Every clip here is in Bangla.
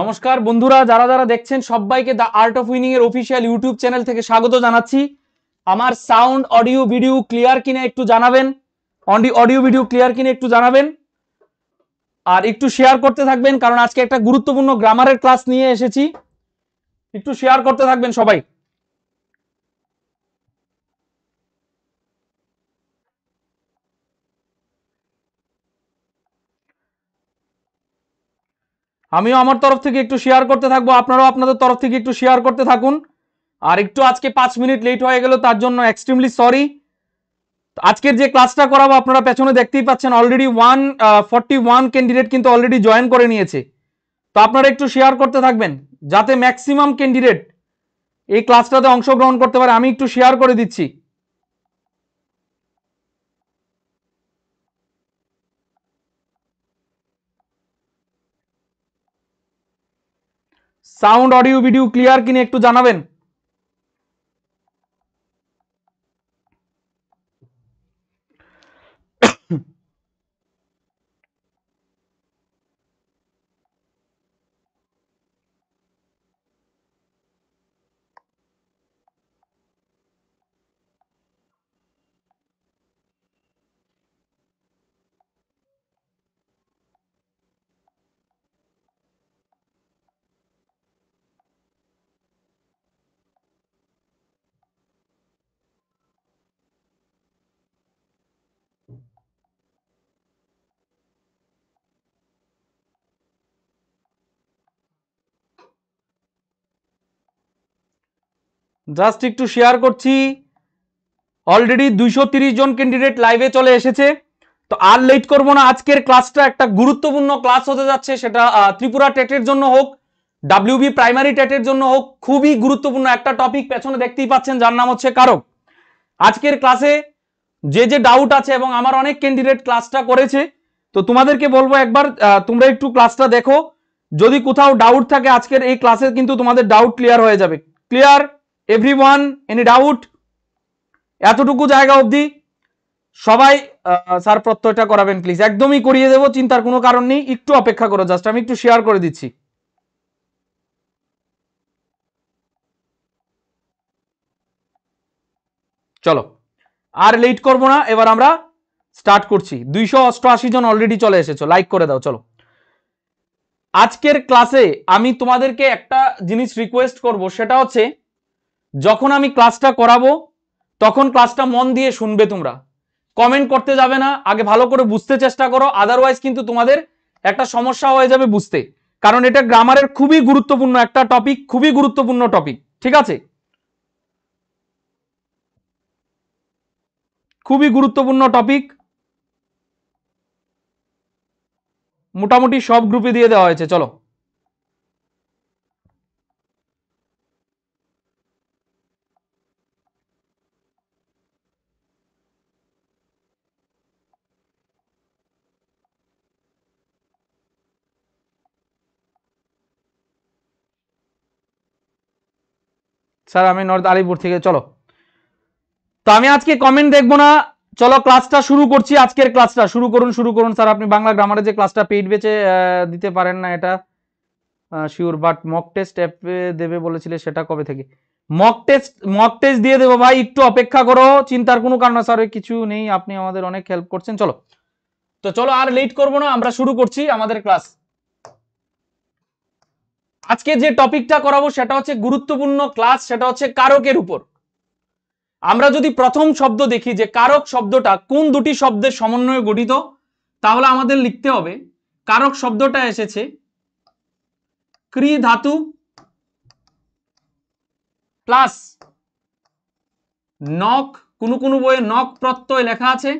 নমস্কার বন্ধুরা যারা যারা দেখছেন সবাইকে দ্য আর্ট অফ উইনিং এর অফিসিয়াল ইউটিউব চ্যানেল থেকে স্বাগত জানাচ্ছি আমার সাউন্ড অডিও ভিডিও ক্লিয়ার কিনা একটু জানাবেন অডিও ভিডিও ক্লিয়ার কিনা একটু জানাবেন আর একটু শেয়ার করতে থাকবেন কারণ আজকে একটা গুরুত্বপূর্ণ গ্রামারের ক্লাস নিয়ে এসেছি একটু শেয়ার করতে থাকবেন সবাই আমিও আমার তরফ থেকে একটু শেয়ার করতে থাকবো আপনারাও আপনাদের তরফ থেকে একটু শেয়ার করতে থাকুন আর একটু আজকে পাঁচ মিনিট লেট হয়ে গেল তার জন্য এক্সট্রিমলি সরি আজকের যে ক্লাসটা করাবো আপনারা পেছনে দেখতেই পাচ্ছেন already one forty one candidate কিন্তু অলরেডি জয়েন করে নিয়েছে তো আপনারা একটু শেয়ার করতে থাকবেন যাতে ম্যাক্সিমাম ক্যান্ডিডেট এই ক্লাসটাতে অংশগ্রহণ করতে পারে আমি একটু শেয়ার করে দিচ্ছি সাউন্ড অডিও ভিডিও ক্লিয়ার কিনা একটু জানাবেন জাস্ট একটু শেয়ার করছি অলরেডি দুইশো জন ক্যান্ডিডেট লাইভে চলে এসেছে তো আর লেট করবো না আজকের ক্লাসটা একটা গুরুত্বপূর্ণ ক্লাস হতে যাচ্ছে সেটা ত্রিপুরা টেটের জন্য হোক ডাব্লিউবি প্রাইমারি টেটের জন্য হোক খুবই গুরুত্বপূর্ণ একটা টপিক পেছনে দেখতেই পাচ্ছেন যার নাম হচ্ছে কারক আজকের ক্লাসে যে যে ডাউট আছে এবং আমার অনেক ক্যান্ডিডেট ক্লাসটা করেছে তো তোমাদেরকে বলবো একবার তোমরা একটু ক্লাসটা দেখো যদি কোথাও ডাউট থাকে আজকের এই ক্লাসে কিন্তু তোমাদের ডাউট ক্লিয়ার হয়ে যাবে clear everyone any doubt এতটুকু জায়গা অবধি সবাই স্যার প্রত্যয়টা করাবেন প্লিজ একদমই করিয়ে দেবো চিন্তার কোনো কারণ নেই একটু অপেক্ষা করো জাস্ট আমি একটু শেয়ার করে দিচ্ছি চলো আর লেট করব না এবার আমরা স্টার্ট করছি দুইশো অষ্টআশি জন অলরেডি চলে এসেছো লাইক করে দাও চলো আজকের ক্লাসে আমি তোমাদেরকে একটা জিনিস রিকোয়েস্ট করব সেটা হচ্ছে যখন আমি ক্লাসটা করাবো তখন ক্লাসটা মন দিয়ে শুনবে তোমরা কমেন্ট করতে যাবে না আগে ভালো করে বুঝতে চেষ্টা করো আদারওয়াইজ কিন্তু তোমাদের একটা সমস্যা হয়ে যাবে বুঝতে কারণ এটা গ্রামারের খুবই গুরুত্বপূর্ণ একটা টপিক খুবই গুরুত্বপূর্ণ টপিক ঠিক আছে খুবই গুরুত্বপূর্ণ টপিক মোটামুটি সব গ্রুপে দিয়ে দেওয়া হয়েছে চলো স্যার আমি নর্থ আলিপুর থেকে চলো তো আমি আজকে কমেন্ট দেখবো না চলো ক্লাসটা শুরু করছি আজকের ক্লাসটা শুরু করুন শুরু করুন স্যার আপনি বাংলা গ্রামারে যে ক্লাসটা পেইড বেচে দিতে পারেন না এটা শিওর বাট মক টেস্ট অ্যাপে দেবে বলেছিলে সেটা কবে থেকে মক টেস্ট মক টেস্ট দিয়ে দেবো ভাই একটু অপেক্ষা করো চিন্তার কোনো কারণ স্যার কিছু নেই আপনি আমাদের অনেক হেল্প করছেন চলো তো চলো আর লেট করবো না আমরা শুরু করছি আমাদের ক্লাস আজকে যে টপিকটা করাবো সেটা হচ্ছে গুরুত্বপূর্ণ ক্লাস সেটা হচ্ছে কারকের উপর আমরা যদি প্রথম শব্দ দেখি যে কারক শব্দটা কোন দুটি শব্দের সমন্বয়ে গঠিত তাহলে আমাদের লিখতে হবে কারক শব্দটা এসেছে ক্রি ধাতু প্লাস নক কোনো কোনো বইয়ে নক প্রত্যয় লেখা আছে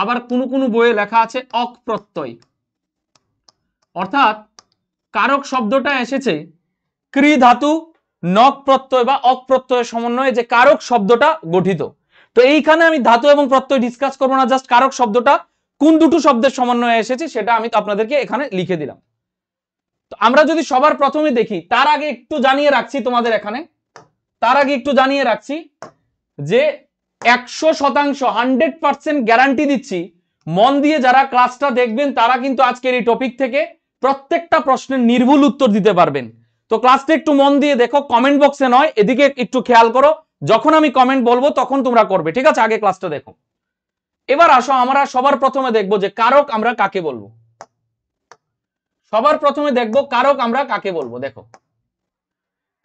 আবার কোনো কোনো বইয়ে লেখা আছে অক প্রত্যয় অর্থাৎ কারক শব্দটা এসেছে ক্রি ধাতু নক প্রত্যয় বা অক প্রত্যয়ের সমন্বয়ে যে কারক শব্দটা গঠিত তো এইখানে আমি ধাতু এবং প্রত্যয় ডিসকাস করবো না জাস্ট কারক শব্দটা কোন দুটো শব্দের সমন্বয়ে এসেছে সেটা আমি আপনাদেরকে এখানে লিখে দিলাম তো আমরা যদি সবার প্রথমে দেখি তার আগে একটু জানিয়ে রাখছি তোমাদের এখানে তার আগে একটু জানিয়ে রাখছি যে একশো শতাংশ হান্ড্রেড পার্সেন্ট গ্যারান্টি দিচ্ছি মন দিয়ে যারা ক্লাসটা দেখবেন তারা কিন্তু আজকের এই টপিক থেকে প্রত্যেকটা প্রশ্নের নির্ভুল উত্তর দিতে পারবেন তো ক্লাসটা একটু মন দিয়ে দেখো কমেন্ট বক্সে নয় এদিকে একটু খেয়াল করো যখন আমি কমেন্ট বলবো তখন তোমরা করবে ঠিক আছে আগে ক্লাসটা দেখো এবার আসো আমরা সবার প্রথমে দেখব যে কারক আমরা কাকে বলবো সবার প্রথমে দেখব কারক আমরা কাকে বলবো দেখো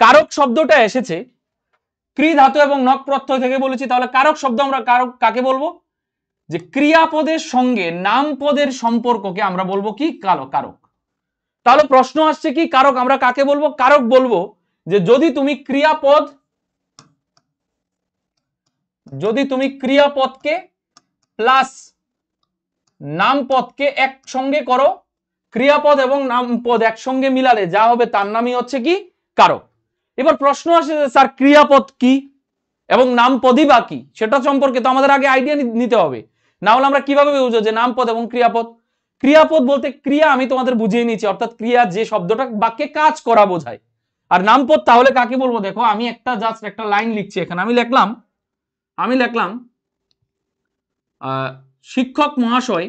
কারক শব্দটা এসেছে ক্রি ধাতু এবং নক প্রত্যয় থেকে বলেছি তাহলে কারক শব্দ আমরা কারক কাকে বলবো যে ক্রিয়াপদের সঙ্গে নাম পদের সম্পর্ককে আমরা বলবো কি কালো কারক তাহলে প্রশ্ন আসছে কি কারক আমরা কাকে বলবো কারক বলবো যে যদি তুমি ক্রিয়াপদ যদি তুমি ক্রিয়াপদকে প্লাস নামপদকে একসঙ্গে করো ক্রিয়াপদ এবং নামপদ একসঙ্গে মিলালে যা হবে তার নামই হচ্ছে কি কারক এবার প্রশ্ন আসে যে স্যার ক্রিয়াপদ কি এবং নামপদই বা কি সেটা সম্পর্কে তো আমাদের আগে আইডিয়া নিতে হবে না হলে আমরা কিভাবে বুঝবো যে নামপদ এবং ক্রিয়াপদ ক্রিয়াপদ বলতে ক্রিয়া আমি তোমাদের বুঝিয়ে নিয়েছি অর্থাৎ ক্রিয়া যে শব্দটা বাক্যে কাজ করা বোঝায় আর নামপদ তাহলে কাকে বলবো দেখো আমি একটা জাস্ট একটা লাইন লিখছি এখানে আমি লিখলাম আমি লিখলাম শিক্ষক মহাশয়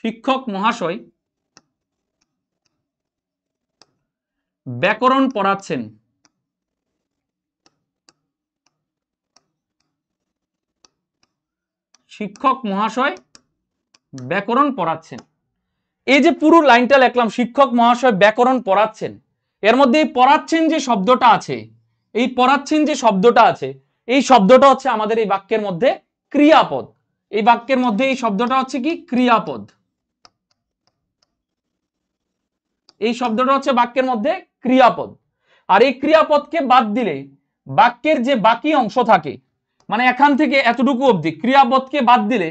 শিক্ষক মহাশয় ব্যাকরণ পড়াচ্ছেন শিক্ষক মহাশয় ব্যাকরণ পড়াচ্ছেন এই যে পুরো লাইনটা লেখলাম শিক্ষক মহাশয় ব্যাকরণ পড়াচ্ছেন এর মধ্যে এই পড়াচ্ছেন যে শব্দটা আছে এই পড়াচ্ছেন যে শব্দটা আছে এই শব্দটা হচ্ছে আমাদের এই বাক্যের মধ্যে ক্রিয়াপদ এই বাক্যের মধ্যে এই শব্দটা হচ্ছে কি ক্রিয়াপদ এই শব্দটা হচ্ছে বাক্যের মধ্যে ক্রিয়াপদ আর এই ক্রিয়াপদকে বাদ দিলে বাক্যের যে বাকি অংশ থাকে মানে এখান থেকে এতটুকু অবধি ক্রিয়াপদকে বাদ দিলে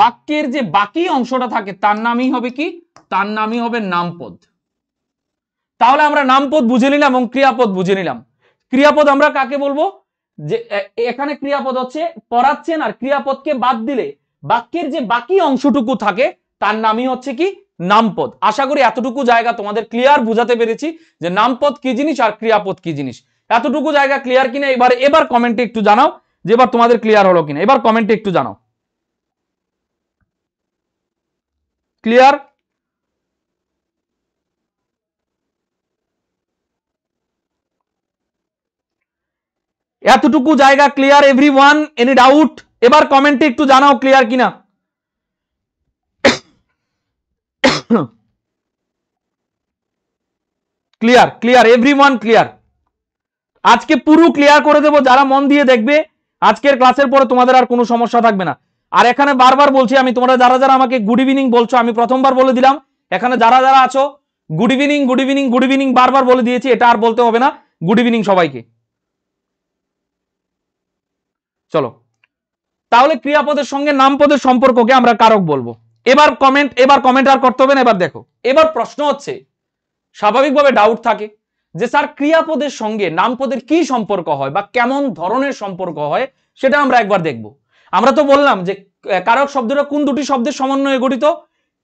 বাক্যের যে বাকি অংশটা থাকে তার নামই হবে কি তার নামই হবে নামপদ তাহলে আমরা নামপদ বুঝে নিলাম এবং ক্রিয়াপদ বুঝে নিলাম ক্রিয়াপদ আমরা কাকে বলবো যে এখানে ক্রিয়াপদ হচ্ছে পড়াচ্ছেন আর ক্রিয়াপদকে বাদ দিলে বাক্যের যে বাকি অংশটুকু থাকে তার নামই হচ্ছে কি নামপদ আশা করি এতটুকু জায়গা তোমাদের ক্লিয়ার বুঝাতে পেরেছি যে নামপদ কি জিনিস আর ক্রিয়াপদ কি জিনিস এতটুকু জায়গা ক্লিয়ার কিনা এবার এবার কমেন্টে একটু জানাও যে এবার তোমাদের ক্লিয়ার হলো কিনা এবার কমেন্টে একটু জানাও ক্লিয়ার এতটুকু জায়গা clear everyone any doubt এবার কমেন্টে একটু জানাও ক্লিয়ার কিনা clear clear everyone clear আজকে পুরো ক্লিয়ার করে দেব যারা মন দিয়ে দেখবে আজকের ক্লাসের পরে তোমাদের আর কোনো সমস্যা থাকবে না আর এখানে বারবার বলছি আমি তোমরা যারা যারা আমাকে গুড ইভিনিং বলছো আমি প্রথমবার বলে দিলাম এখানে যারা যারা আছো good evening good evening good evening বারবার বলে দিয়েছি এটা আর বলতে হবে না গুড ইভিনিং সবাইকে চলো তাহলে ক্রিয়াপদের সঙ্গে নামপদের সম্পর্ককে আমরা কারক বলবো এবার কমেন্ট এবার কমেন্ট আর করতে হবে না এবার দেখো এবার প্রশ্ন হচ্ছে স্বাভাবিকভাবে ডাউট থাকে যে স্যার ক্রিয়াপদের সঙ্গে নামপদের কি সম্পর্ক হয় বা কেমন ধরনের সম্পর্ক হয় সেটা আমরা একবার দেখব আমরা তো বললাম যে কারক শব্দটা কোন দুটি শব্দের সমন্বয়ে গঠিত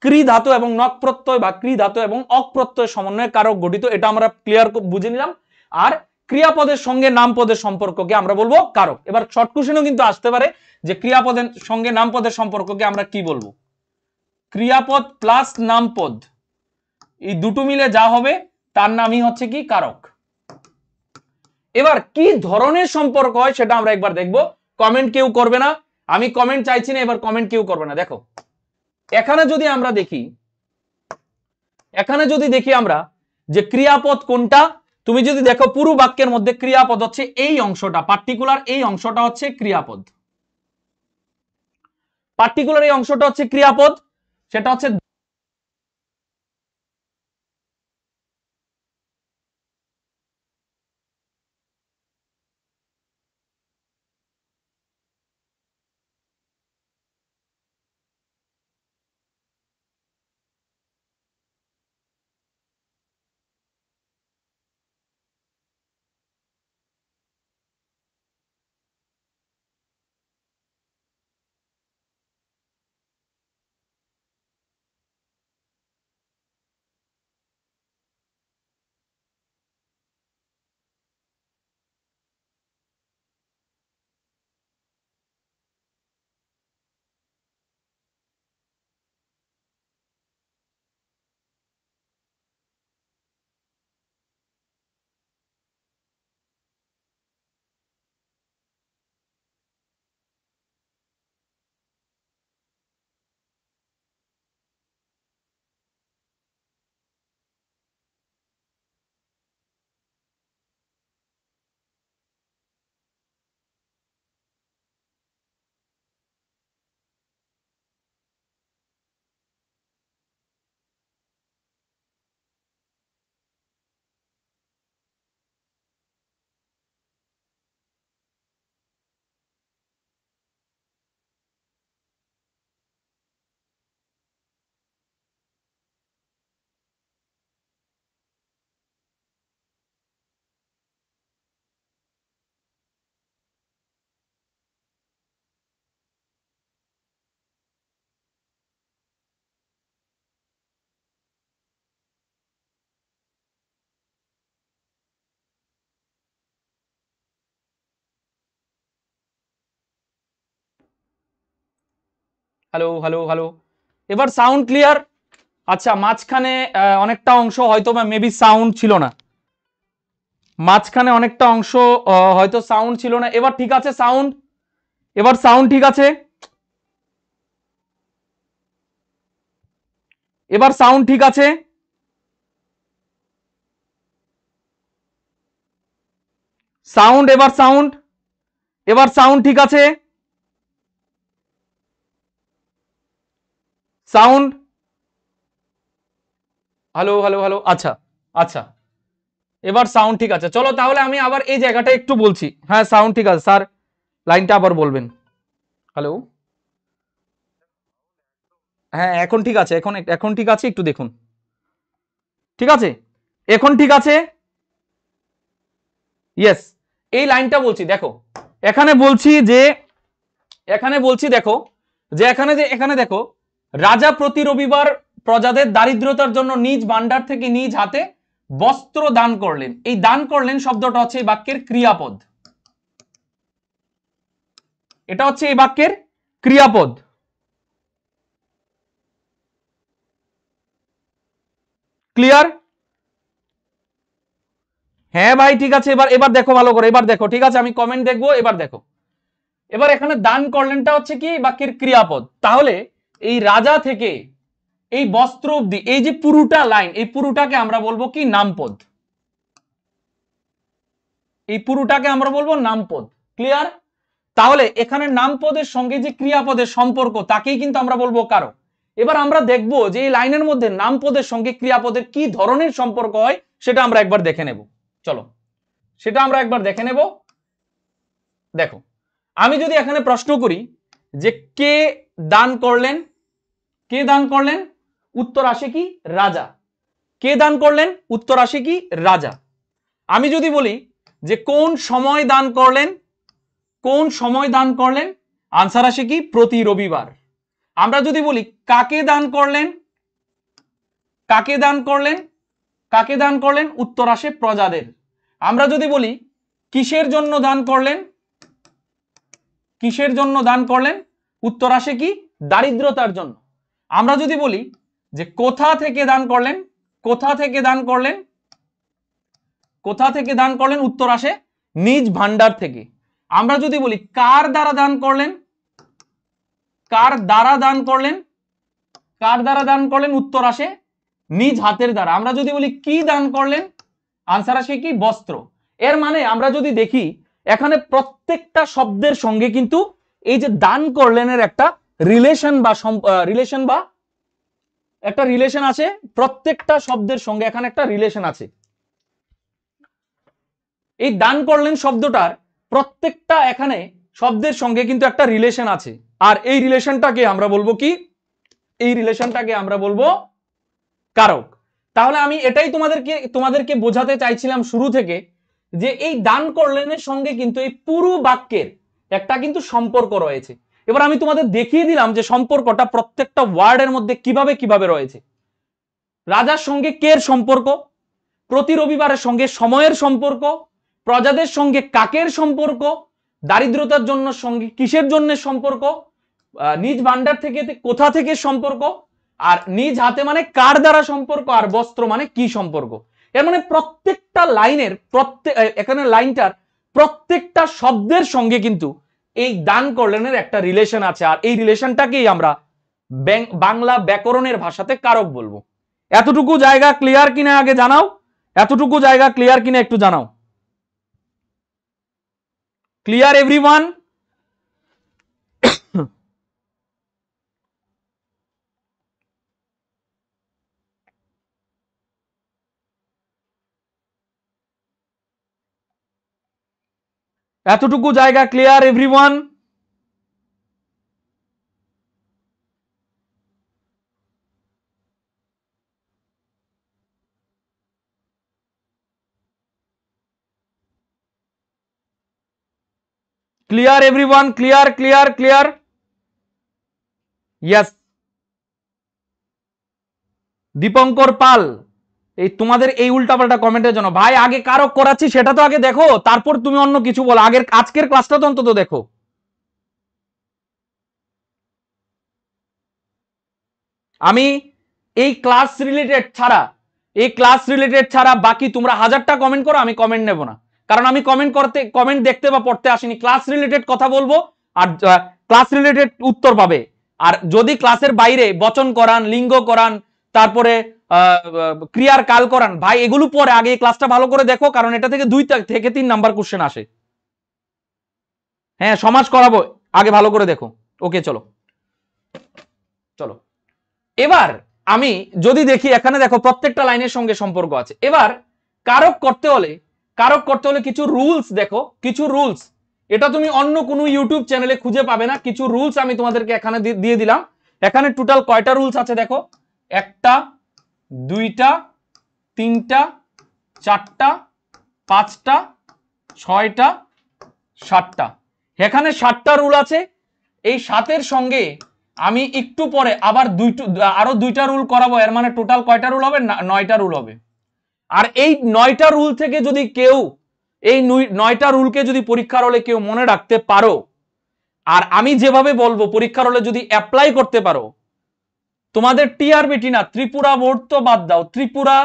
ক্রি ধাতু এবং নক প্রত্যয় বা ক্রি ধাতু এবং অক প্রত্যয় সমন্বয়ে কারক গঠিত এটা আমরা ক্লিয়ার বুঝে নিলাম আর ক্রিয়াপদের সঙ্গে নামপদের সম্পর্ককে আমরা বলবো কারক এবার শর্ট কুশনও কিন্তু আসতে পারে যে ক্রিয়াপদের সঙ্গে নামপদের সম্পর্ককে আমরা কি বলবো ক্রিয়াপদ প্লাস নামপদ এই দুটো মিলে যা হবে তার নামই হচ্ছে কি কারক এবার কি ধরনের সম্পর্ক হয় সেটা আমরা একবার দেখব কমেন্ট কেউ করবে না আমি কমেন্ট চাইছি না এবার কমেন্ট কেউ করবে না দেখো এখানে যদি আমরা দেখি এখানে যদি দেখি আমরা যে ক্রিয়াপদ কোনটা তুমি যদি দেখো পুরো বাক্যের মধ্যে ক্রিয়াপদ হচ্ছে এই অংশটা পার্টিকুলার এই অংশটা হচ্ছে ক্রিয়াপদ পার্টিকুলার এই অংশটা হচ্ছে ক্রিয়াপদ সেটা হচ্ছে হ্যালো হ্যালো হ্যালো এবার সাউন্ড ক্লিয়ার আচ্ছা মাঝখানে অনেকটা অংশ হয়তো বা মেবি সাউন্ড ছিল না মাঝখানে অনেকটা অংশ হয়তো সাউন্ড ছিল না এবার ঠিক আছে সাউন্ড এবার সাউন্ড ঠিক আছে এবার সাউন্ড ঠিক আছে সাউন্ড এবার সাউন্ড এবার সাউন্ড ঠিক আছে সাউন্ড হ্যালো হ্যালো হ্যালো আচ্ছা আচ্ছা এবার সাউন্ড ঠিক আছে চলো তাহলে আমি আবার এই জায়গাটা একটু বলছি হ্যাঁ সাউন্ড ঠিক আছে স্যার লাইনটা আবার বলবেন হ্যালো হ্যাঁ এখন ঠিক আছে এখন এখন ঠিক আছে একটু দেখুন ঠিক আছে এখন ঠিক আছে ইয়েস এই লাইনটা বলছি দেখো এখানে বলছি যে এখানে বলছি দেখো যে এখানে যে এখানে দেখো রাজা প্রতি রবিবার প্রজাদের দারিদ্রতার জন্য নিজ ভান্ডার থেকে নিজ হাতে বস্ত্র দান করলেন এই দান করলেন শব্দটা হচ্ছে এই বাক্যের ক্রিয়াপদ এটা হচ্ছে এই বাক্যের ক্রিয়াপদ ক্লিয়ার হ্যাঁ ভাই ঠিক আছে এবার এবার দেখো ভালো করে এবার দেখো ঠিক আছে আমি কমেন্ট দেখবো এবার দেখো এবার এখানে দান করলেনটা হচ্ছে কি বাক্যের ক্রিয়াপদ তাহলে এই রাজা থেকে এই বস্ত্র অব্দি এই যে পুরোটা লাইন এই পুরোটাকে আমরা বলবো কি নামপদ এই পুরোটাকে আমরা বলবো নামপদ ক্লিয়ার তাহলে এখানে নামপদের সঙ্গে যে ক্রিয়াপদের সম্পর্ক তাকেই কিন্তু আমরা বলবো কারো এবার আমরা দেখব যে এই লাইনের মধ্যে নামপদের সঙ্গে ক্রিয়াপদের কি ধরনের সম্পর্ক হয় সেটা আমরা একবার দেখে নেব চলো সেটা আমরা একবার দেখে নেব দেখো আমি যদি এখানে প্রশ্ন করি যে কে দান করলেন কে দান করলেন উত্তর আসে কি রাজা কে দান করলেন উত্তর আসে কি রাজা আমি যদি বলি যে কোন সময় দান করলেন কোন সময় দান করলেন আনসার আসে কি প্রতি রবিবার আমরা যদি বলি কাকে দান করলেন কাকে দান করলেন কাকে দান করলেন উত্তর আসে প্রজাদের আমরা যদি বলি কিসের জন্য দান করলেন কিসের জন্য দান করলেন উত্তর আসে কি দারিদ্রতার জন্য আমরা যদি বলি যে কোথা থেকে দান করলেন কোথা থেকে দান করলেন কোথা থেকে দান করলেন উত্তর আসে নিজ ভান্ডার থেকে আমরা যদি বলি কার দ্বারা দান করলেন কার দ্বারা দান করলেন কার দ্বারা দান করলেন উত্তর আসে নিজ হাতের দ্বারা আমরা যদি বলি কি দান করলেন আনসার আসে কি বস্ত্র এর মানে আমরা যদি দেখি এখানে প্রত্যেকটা শব্দের সঙ্গে কিন্তু এই যে দান করলেনের একটা রিলেশন বা রিলেশন বা একটা রিলেশন আছে প্রত্যেকটা শব্দের সঙ্গে এখানে একটা রিলেশন আছে এই দান করলেন শব্দটার প্রত্যেকটা এখানে শব্দের সঙ্গে কিন্তু একটা রিলেশন আছে আর এই রিলেশনটাকে আমরা বলবো কি এই রিলেশনটাকে আমরা বলবো কারক তাহলে আমি এটাই তোমাদেরকে তোমাদেরকে বোঝাতে চাইছিলাম শুরু থেকে যে এই দান করলেনের সঙ্গে কিন্তু এই পুরো বাক্যের একটা কিন্তু সম্পর্ক রয়েছে এবার আমি তোমাদের দেখিয়ে দিলাম যে সম্পর্কটা প্রত্যেকটা ওয়ার্ডের মধ্যে কিভাবে কিভাবে রয়েছে রাজার সঙ্গে কের সম্পর্ক প্রতি রবিবারের সঙ্গে সময়ের সম্পর্ক প্রজাদের সঙ্গে কাকের সম্পর্ক দারিদ্রতার জন্য সঙ্গে কিসের জন্য সম্পর্ক নিজ ভান্ডার থেকে কোথা থেকে সম্পর্ক আর নিজ হাতে মানে কার দ্বারা সম্পর্ক আর বস্ত্র মানে কি সম্পর্ক এর মানে প্রত্যেকটা লাইনের প্রত্যেক এখানে লাইনটার প্রত্যেকটা শব্দের সঙ্গে কিন্তু এই দান করলেনের একটা রিলেশন আছে আর এই রিলেশনটাকেই আমরা বাংলা ব্যাকরণের ভাষাতে কারক বলবো এতটুকু জায়গা ক্লিয়ার কিনা আগে জানাও এতটুকু জায়গা ক্লিয়ার কিনা একটু জানাও ক্লিয়ার এভরিওয়ান एतटुकू এতটুকু clear every everyone clear every everyone clear clear clear yes Dipankar Pal এই তোমাদের এই উল্টাপাল্টা কমেন্টের জন্য ভাই আগে কারো করাচ্ছি সেটা তো আগে দেখো তারপর তুমি অন্য কিছু বলো আগের আজকের ক্লাসটা তো অন্তত দেখো আমি এই ক্লাস রিলেটেড ছাড়া এই ক্লাস রিলেটেড ছাড়া বাকি তোমরা হাজারটা কমেন্ট করো আমি কমেন্ট নেব না কারণ আমি কমেন্ট করতে কমেন্ট দেখতে বা পড়তে আসিনি ক্লাস রিলেটেড কথা বলবো আর ক্লাস রিলেটেড উত্তর পাবে আর যদি ক্লাসের বাইরে বচন করান লিঙ্গ করান তারপরে ক্রিয়ার কাল করান ভাই এগুলো পরে আগে ক্লাসটা ভালো করে দেখো কারণ এটা থেকে দুই থেকে তিন নাম্বার কোশ্চেন আসে হ্যাঁ সমাজ করাবো আগে ভালো করে দেখো ওকে চলো চলো এবার আমি যদি দেখি এখানে দেখো প্রত্যেকটা লাইনের সঙ্গে সম্পর্ক আছে এবার কারক করতে হলে কারক করতে হলে কিছু রুলস দেখো কিছু রুলস এটা তুমি অন্য কোনো ইউটিউব চ্যানেলে খুঁজে পাবে না কিছু রুলস আমি তোমাদেরকে এখানে দিয়ে দিলাম এখানে টোটাল কয়টা রুলস আছে দেখো একটা দুইটা তিনটা চারটা পাঁচটা ছয়টা সাতটা এখানে সাতটা রুল আছে এই সাতের সঙ্গে আমি একটু পরে আবার দুইটু আরও দুইটা রুল করাবো এর মানে টোটাল কয়টা রুল হবে নয়টা রুল হবে আর এই নয়টা রুল থেকে যদি কেউ এই নয়টা রুলকে যদি পরীক্ষার হলে কেউ মনে রাখতে পারো আর আমি যেভাবে বলবো পরীক্ষার হলে যদি অ্যাপ্লাই করতে পারো তোমাদের টিআরবিটি না ত্রিপুরা বোর্ড তো বাদ দাও ত্রিপুরা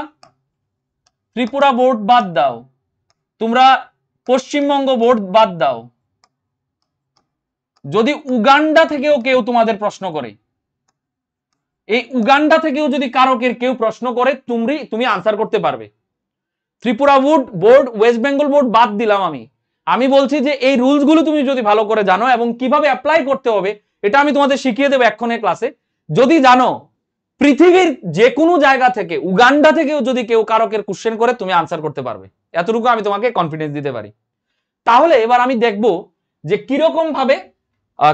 ত্রিপুরা বোর্ড বাদ দাও তোমরা পশ্চিমবঙ্গ বোর্ড বাদ দাও যদি উগান্ডা থেকেও কেউ তোমাদের প্রশ্ন করে এই উগান্ডা থেকেও যদি কারকের কেউ প্রশ্ন করে তুমি তুমি আনসার করতে পারবে Tripura board board West Bengal board বাদ দিলাম আমি আমি বলছি যে এই রুলসগুলো তুমি যদি ভালো করে জানো এবং কিভাবে অ্যাপ্লাই করতে হবে এটা আমি তোমাদের শিখিয়ে দেবো এক্ষণে ক্লাসে যদি জানো পৃথিবীর যে কোনো জায়গা থেকে উগান্ডা থেকেও যদি কেউ কারকের কোশ্চেন করে তুমি আনসার করতে পারবে এতটুকু আমি তোমাকে কনফিডেন্স দিতে পারি তাহলে এবার আমি দেখব যে কিরকম ভাবে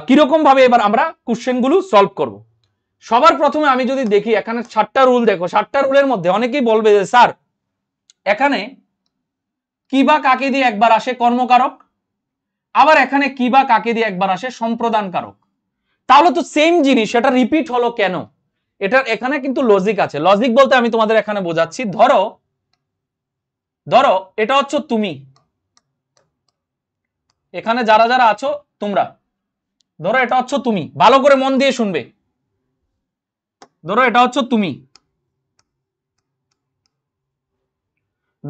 কিরকম ভাবে এবার আমরা কোশ্চেনগুলো সলভ করব সবার প্রথমে আমি যদি দেখি এখানে সাতটা রুল দেখো সাতটা রুলের মধ্যে অনেকেই বলবে যে স্যার এখানে কি বা কাকে দিয়ে একবার আসে কর্মকারক আবার এখানে কি বা কাকে দিয়ে একবার আসে সম্প্রদানকারক তাহলে তো সেম জিনিস এটা রিপিট হলো কেন এটার এখানে কিন্তু লজিক আছে লজিক বলতে আমি তোমাদের এখানে বোঝাচ্ছি ধরো ধরো এটা হচ্ছে তুমি এখানে যারা যারা আছো তোমরা ধরো এটা হচ্ছে তুমি ভালো করে মন দিয়ে শুনবে ধরো এটা হচ্ছে তুমি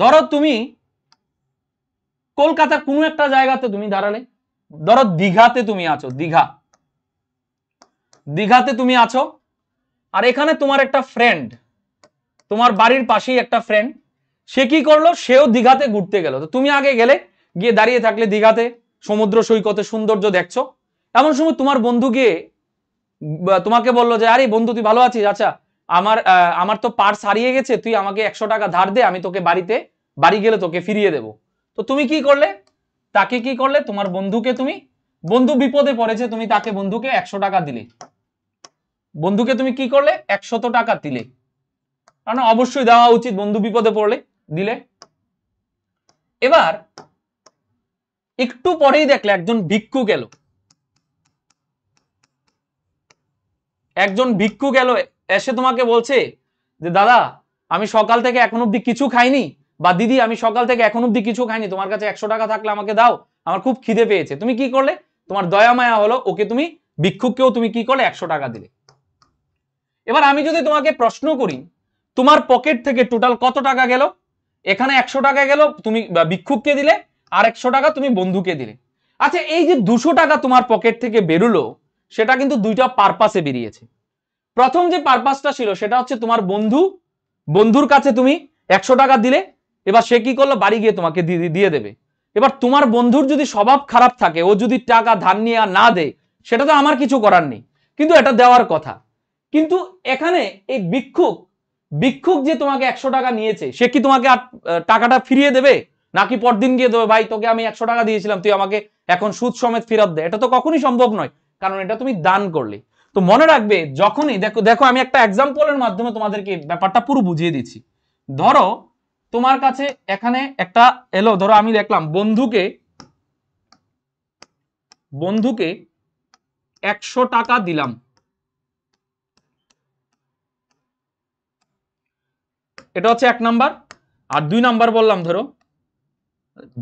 ধরো তুমি কলকাতার কোনো একটা জায়গাতে তুমি দাঁড়ালে ধরো দীঘাতে তুমি আছো দীঘা দীঘাতে তুমি আছো আর এখানে তোমার একটা ফ্রেন্ড তোমার বাড়ির পাশেই একটা ফ্রেন্ড সে কি করলো সেও দীঘাতে ঘুরতে গেল তো তুমি আগে গেলে গিয়ে দাঁড়িয়ে থাকলে দীঘাতে সমুদ্র সৈকতে সৌন্দর্য দেখছো এমন সময় তোমার বন্ধু গিয়ে তোমাকে বললো যে আরে বন্ধু তুই ভালো আছিস আচ্ছা আমার আমার তো পার্স হারিয়ে গেছে তুই আমাকে একশো টাকা ধার দে আমি তোকে বাড়িতে বাড়ি গেলে তোকে ফিরিয়ে দেব তো তুমি কি করলে তাকে কি করলে তোমার বন্ধুকে তুমি বন্ধু বিপদে পড়েছে তুমি তাকে বন্ধুকে একশো টাকা দিলে বন্ধুকে তুমি কি করলে একশত টাকা দিলে কারণ অবশ্যই দেওয়া উচিত বন্ধু বিপদে পড়লে দিলে এবার একটু পরেই দেখলে একজন ভিক্ষু গেল একজন ভিক্ষু গেল এসে তোমাকে বলছে যে দাদা আমি সকাল থেকে এখন অব্দি কিছু খাইনি বা দিদি আমি সকাল থেকে এখন অব্দি কিছু খাইনি তোমার কাছে একশো টাকা থাকলে আমাকে দাও আমার খুব খিদে পেয়েছে তুমি কি করলে তোমার দয়া মায়া হলো ওকে তুমি ভিক্ষুককেও তুমি কি করলে একশো টাকা দিলে এবার আমি যদি তোমাকে প্রশ্ন করি তোমার পকেট থেকে টোটাল কত টাকা গেল এখানে একশো টাকা গেল তুমি ভিক্ষুককে দিলে আর একশো টাকা তুমি বন্ধুকে দিলে আচ্ছা এই যে দুশো টাকা তোমার পকেট থেকে বেরুলো সেটা কিন্তু দুইটা পারপাসে বেরিয়েছে প্রথম যে পারপাসটা ছিল সেটা হচ্ছে তোমার বন্ধু বন্ধুর কাছে তুমি একশো টাকা দিলে এবার সে কি করলো বাড়ি গিয়ে তোমাকে দিয়ে দেবে এবার তোমার বন্ধুর যদি স্বভাব খারাপ থাকে ও যদি টাকা ধার নিয়ে না দেয় সেটা তো আমার কিছু করার নেই কিন্তু এটা দেওয়ার কথা কিন্তু এখানে এই ভিক্ষুক ভিক্ষুক যে তোমাকে একশো টাকা নিয়েছে সে কি তোমাকে টাকাটা ফিরিয়ে দেবে নাকি পরদিন গিয়ে দেবে ভাই তোকে আমি একশো টাকা দিয়েছিলাম তুই আমাকে এখন সুদ সমেত ফেরত দে এটা তো কখনই সম্ভব নয় কারণ এটা তুমি দান করলে তো মনে রাখবে যখনই দেখো দেখো আমি একটা এক্সাম্পলের মাধ্যমে তোমাদেরকে ব্যাপারটা পুরো বুঝিয়ে দিচ্ছি ধরো তোমার কাছে এখানে একটা এলো ধরো আমি দেখলাম বন্ধুকে বন্ধুকে একশো টাকা দিলাম এটা হচ্ছে এক নাম্বার আর দুই নাম্বার বললাম ধরো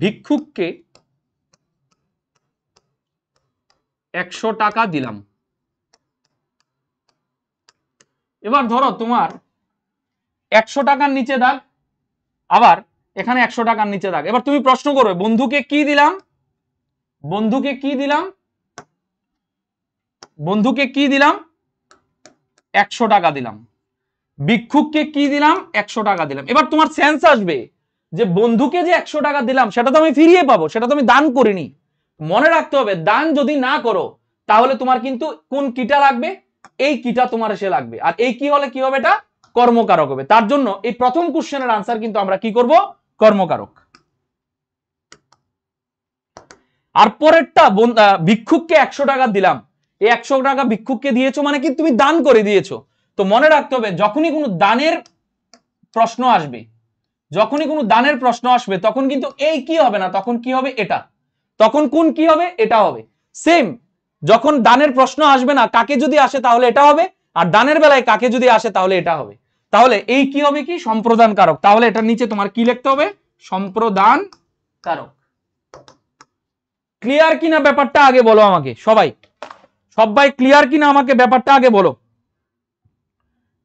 ভিক্ষুককে একশো টাকা দিলাম এবার ধরো তোমার একশো টাকার নিচে দাগ আবার এখানে একশো টাকার নিচে থাক এবার তুমি প্রশ্ন করবে বন্ধুকে কি দিলাম বন্ধুকে কি দিলাম বন্ধুকে কি দিলাম একশো টাকা দিলাম ভিক্ষুককে কি দিলাম একশো টাকা দিলাম এবার তোমার সেন্স আসবে যে বন্ধুকে যে একশো টাকা দিলাম সেটা তো আমি ফিরিয়ে পাবো সেটা তো আমি দান করিনি মনে রাখতে হবে দান যদি না করো তাহলে তোমার কিন্তু কোন কিটা লাগবে এই কিটা তোমার এসে লাগবে আর এই কি হলে কি হবে এটা কর্মকারক হবে তার জন্য এই প্রথম কোশ্চেনের আনসার কিন্তু আমরা কি করব কর্মকারক আর পরেরটা ভিক্ষুককে একশো টাকা দিলাম এই একশো টাকা ভিক্ষুককে দিয়েছো মানে কি তুমি দান করে দিয়েছো তো মনে রাখতে হবে যখনই কোনো দানের প্রশ্ন আসবে যখনই কোনো দানের প্রশ্ন আসবে তখন কিন্তু এই কি হবে না তখন কি হবে এটা তখন কোন কি হবে এটা হবে সেম যখন দানের প্রশ্ন আসবে না কাকে যদি আসে তাহলে এটা হবে আর দানের বেলায় কাকে যদি আসে তাহলে এটা হবে তাহলে এই কি হবে কি সম্প্রদান কারক তাহলে এটার নিচে তোমার কি লিখতে হবে সম্প্রদান কারক ক্লিয়ার কিনা ব্যাপারটা আগে বলো আমাকে সবাই সবাই ক্লিয়ার কিনা আমাকে ব্যাপারটা আগে বলো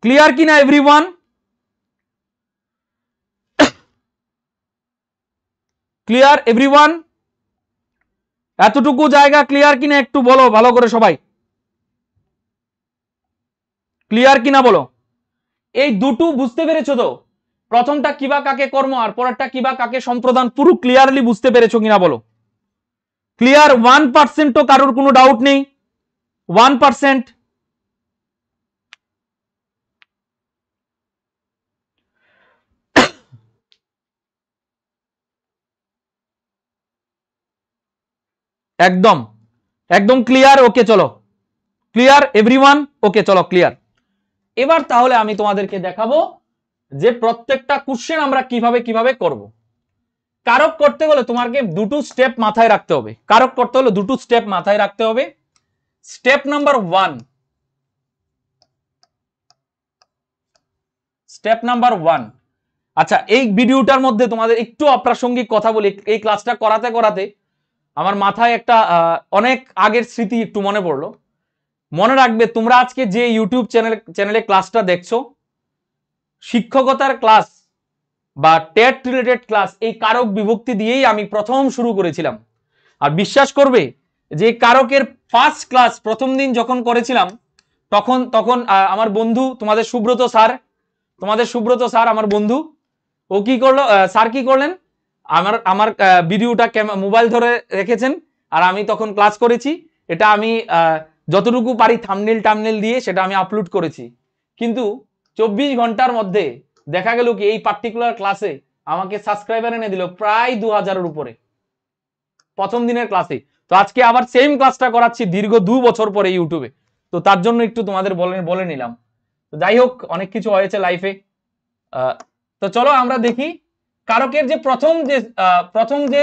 ক্লিয়ার কিনা everyone clear everyone এতটুকু জায়গা ক্লিয়ার কিনা একটু বলো ভালো করে সবাই ক্লিয়ার কিনা বলো এই দুটো বুঝতে পেরেছো তো প্রথমটা কিবা কাকে কর্ম আর পরেরটা কিবা কাকে সম্প্রদান পুরো ক্লিয়ারলি বুঝতে পেরেছো কিনা বলো ক্লিয়ার ওয়ান পার্সেন্টও কারোর কোনো ডাউট নেই ওয়ান পার্সেন্ট একদম একদম ক্লিয়ার ওকে চলো ক্লিয়ার এভরিওয়ান ওকে চলো ক্লিয়ার এবার তাহলে আমি তোমাদেরকে দেখাবো যে প্রত্যেকটা কোশ্চেন আমরা কিভাবে কিভাবে করব। কারক করতে হলে তোমাকে দুটো স্টেপ মাথায় রাখতে হবে কারক করতে হলে দুটো স্টেপ মাথায় রাখতে হবে step number one step number one আচ্ছা এই ভিডিওটার মধ্যে তোমাদের একটু অপ্রাসঙ্গিক কথা বলি এই ক্লাসটা করাতে করাতে আমার মাথায় একটা অনেক আগের স্মৃতি একটু মনে পড়লো মনে রাখবে তোমরা আজকে যে ইউটিউব চ্যানেল চ্যানেলে ক্লাসটা দেখছো শিক্ষকতার ক্লাস বা টেট রিলেটেড ক্লাস এই কারক বিভক্তি দিয়েই আমি প্রথম শুরু করেছিলাম আর বিশ্বাস করবে যে কারকের ফার্স্ট ক্লাস প্রথম দিন যখন করেছিলাম তখন তখন আমার বন্ধু তোমাদের সুব্রত স্যার তোমাদের সুব্রত স্যার আমার বন্ধু ও কি করলো স্যার কি করলেন আমার আমার ভিডিওটা মোবাইল ধরে রেখেছেন আর আমি তখন ক্লাস করেছি এটা আমি যতটুকু পারি থামনেল টামনেল দিয়ে সেটা আমি আপলোড করেছি কিন্তু চব্বিশ ঘন্টার মধ্যে দেখা গেল কি এই পার্টিকুলার ক্লাসে আমাকে সাবস্ক্রাইবার এনে দিল প্রায় দু হাজারের উপরে প্রথম দিনের ক্লাসে তো আজকে আবার সেম ক্লাসটা করাচ্ছি দীর্ঘ দু বছর পরে ইউটিউবে তো তার জন্য একটু তোমাদের বলে বলে নিলাম তো যাই হোক অনেক কিছু হয়েছে লাইফে তো চলো আমরা দেখি কারকের যে প্রথম যে প্রথম যে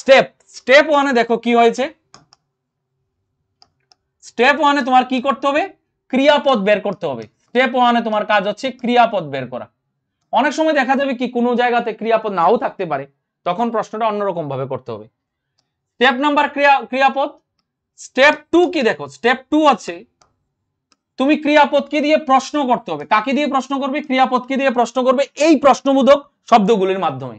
স্টেপ স্টেপ ওয়ানে দেখো কি হয়েছে স্টেপ ওয়ানে তোমার কি করতে হবে ক্রিয়াপদ বের করতে হবে স্টেপ ওয়ানে তোমার কাজ হচ্ছে ক্রিয়াপদ বের করা অনেক সময় দেখা যাবে কি কোনো জায়গাতে ক্রিয়াপদ নাও থাকতে পারে তখন প্রশ্নটা অন্যরকম ভাবে করতে হবে স্টেপ নাম্বার ক্রিয়া ক্রিয়াপদ স্টেপ টু কি দেখো স্টেপ টু হচ্ছে তুমি ক্রিয়াপদকে দিয়ে প্রশ্ন করতে হবে কাকে দিয়ে প্রশ্ন করবে ক্রিয়াপদকে দিয়ে প্রশ্ন করবে এই প্রশ্নবোধক শব্দগুলির মাধ্যমে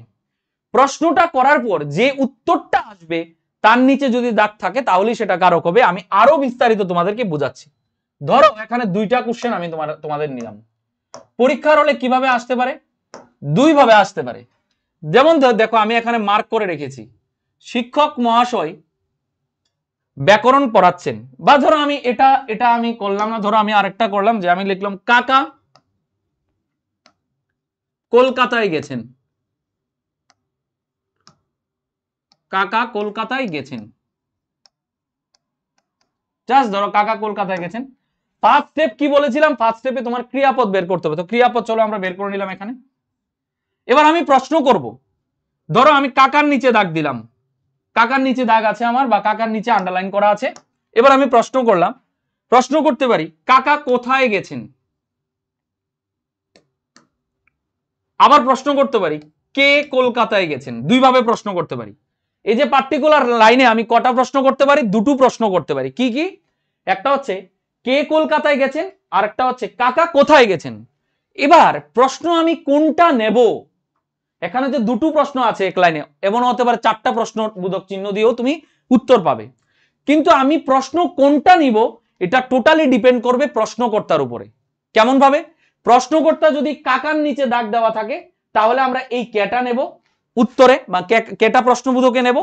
প্রশ্নটা করার পর যে উত্তরটা আসবে তার নিচে যদি দাগ থাকে তাহলেই সেটা কারক হবে আমি আরো বিস্তারিত তোমাদেরকে বোঝাচ্ছি ধরো এখানে দুইটা কোশ্চেন আমি তোমার তোমাদের নিলাম পরীক্ষার হলে কিভাবে আসতে পারে দুই ভাবে আসতে পারে যেমন দেখো আমি এখানে মার্ক করে রেখেছি শিক্ষক মহাশয় ব্যাকরণ পড়াচ্ছেন বা ধরো আমি এটা এটা আমি করলাম না ধরো আমি আরেকটা করলাম যে আমি লিখলাম কাকা কলকাতায় গেছেন কাকা কলকাতায় গেছেন জাস্ট ধরো কাকা কলকাতায় গেছেন পাঁচ স্টেপ কি বলেছিলাম পাঁচ স্টেপে তোমার ক্রিয়াপদ বের করতে হবে তো ক্রিয়াপদ চলো আমরা বের করে নিলাম এখানে এবার আমি প্রশ্ন করব ধরো আমি কাকার নিচে দাগ দিলাম কাকার নিচে দাগ আছে আমার বা কাকার নিচে আন্ডারলাইন করা আছে এবার আমি প্রশ্ন করলাম প্রশ্ন করতে পারি কাকা কোথায় গেছেন আবার প্রশ্ন করতে পারি কে কলকাতায় গেছেন দুইভাবে প্রশ্ন করতে পারি এই যে পার্টিকুলার লাইনে আমি কটা প্রশ্ন করতে পারি দুটো প্রশ্ন করতে পারি কি কি একটা হচ্ছে কে কলকাতায় গেছেন আর একটা হচ্ছে কাকা কোথায় গেছেন এবার প্রশ্ন আমি কোনটা নেব এখানে যে দুটো প্রশ্ন আছে এক লাইনে এমন হতে পারে চারটা প্রশ্ন বোধক চিহ্ন দিয়েও তুমি উত্তর পাবে কিন্তু আমি প্রশ্ন কোনটা নিব এটা টোটালি ডিপেন্ড করবে প্রশ্নকর্তার উপরে কেমন ভাবে প্রশ্নকর্তা যদি কাকার নিচে দাগ দেওয়া থাকে তাহলে আমরা এই ক্যাটা নেব উত্তরে বা কেটা প্রশ্নবোধকে নেব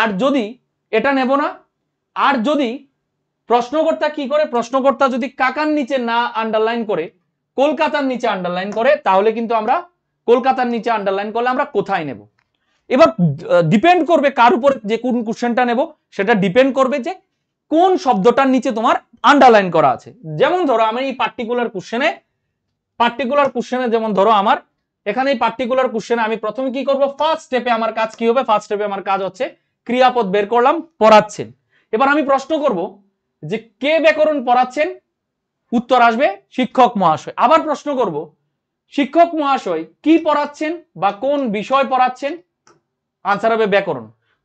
আর যদি এটা নেব না আর যদি প্রশ্নকর্তা কি করে প্রশ্নকর্তা যদি কাকার নিচে না আন্ডারলাইন করে কলকাতার নিচে আন্ডারলাইন করে তাহলে কিন্তু আমরা কলকাতার নিচে আন্ডারলাইন করলে আমরা কোথায় নেব এবার ডিপেন্ড করবে কার উপর যে কোন কোশ্চেনটা নেব সেটা ডিপেন্ড করবে যে কোন শব্দটার নিচে তোমার আন্ডারলাইন করা আছে যেমন ধরো আমি এই পার্টিকুলার কোশ্চেনে পার্টিকুলার কোশ্চেনে যেমন ধরো আমার এখানে এই পার্টিকুলার কোশ্চেনে আমি প্রথমে কি করব ফার্স্ট স্টেপে আমার কাজ কি হবে ফার্স্ট স্টেপে আমার কাজ হচ্ছে ক্রিয়াপদ বের করলাম পড়াচ্ছেন এবার আমি প্রশ্ন করব যে কে ব্যাকরণ পড়াচ্ছেন উত্তর আসবে শিক্ষক মহাশয় আবার প্রশ্ন করব শিক্ষক মহাশয় কি পড়াচ্ছেন বা কোন বিষয় পড়াচ্ছেন আনসার হবে ব্যাকরণ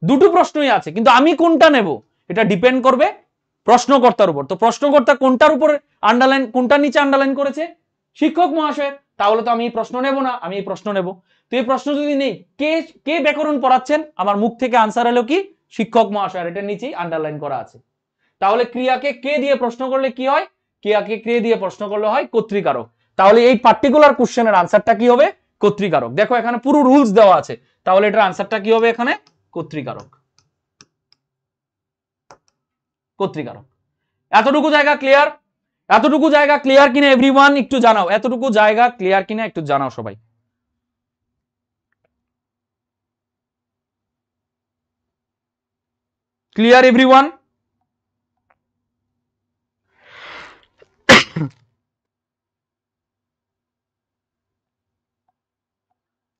দুটো প্রশ্নই আছে কিন্তু আমি কোনটা নেব এটা ডিপেন্ড করবে প্রশ্নকর্তার উপর তো প্রশ্নকর্তা কোনটার উপর আন্ডারলাইন কোনটা নিচে আন্ডারলাইন করেছে শিক্ষক মহাশয় তাহলে তো আমি এই প্রশ্ন নেব না আমি এই প্রশ্ন নেব তো এই প্রশ্ন যদি নেই কে কে ব্যাকরণ পড়াচ্ছেন আমার মুখ থেকে আনসার এলো কি শিক্ষক মহাশয় এটার নিচেই আন্ডারলাইন করা আছে তাহলে ক্রিয়াকে কে দিয়ে প্রশ্ন করলে কি হয় ক্রিয়াকে কে দিয়ে প্রশ্ন করলে হয় কর্তৃকারক তাহলে এই পার্টিকুলার কোশ্চেনের আনসারটা কি হবে কর্তৃকারক দেখো এখানে পুরো রুলস দেওয়া আছে তাহলে এটার আনসারটা কি হবে এখানে কর্তৃকারক কর্তৃকারক এতটুকু জায়গা ক্লিয়ার এতটুকু জায়গা ক্লিয়ার কিনা এভরি একটু জানাও এতটুকু জায়গা ক্লিয়ার কিনা একটু জানাও সবাই ক্লিয়ার এভরিওয়ান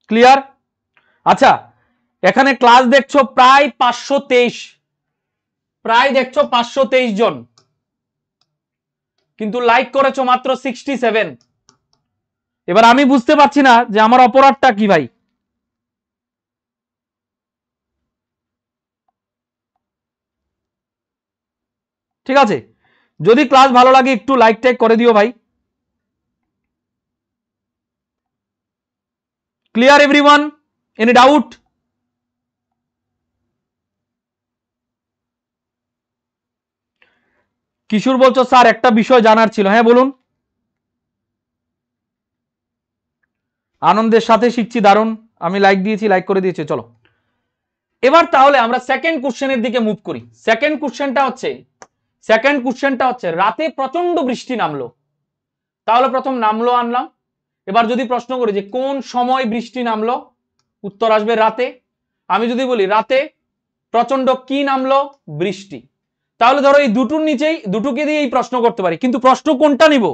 ক্লিয়ার আচ্ছা এখানে ক্লাস দেখছো প্রায় পাঁচশো প্রায় দেখছো পাঁচশো জন কিন্তু লাইক করেছো মাত্র সিক্সটি সেভেন এবার আমি বুঝতে পারছি না যে আমার অপরাধটা কি ভাই ঠিক আছে যদি ক্লাস ভালো লাগে একটু লাইক টাইক করে দিও ভাই clear everyone any doubt Kishore বলছো স্যার একটা বিষয় জানার ছিল হ্যাঁ বলুন আনন্দের সাথে শিখছি দারুন আমি লাইক দিয়েছি লাইক করে দিয়েছি চলো এবার তাহলে আমরা সেকেন্ড কোশ্চেনের দিকে মুভ করি সেকেন্ড কোশ্চেনটা হচ্ছে সেকেন্ড কোশ্চেনটা হচ্ছে রাতে প্রচন্ড বৃষ্টি নামলো তাহলে প্রথম নামলো আনলাম এবার যদি প্রশ্ন করি যে কোন সময় বৃষ্টি নামলো উত্তর আসবে রাতে আমি যদি বলি রাতে প্রচন্ড কি নামলো বৃষ্টি তাহলে ধরো এই দুটোর নিচেই দুটোকে দিয়ে এই প্রশ্ন করতে পারি কিন্তু প্রশ্ন কোনটা নিব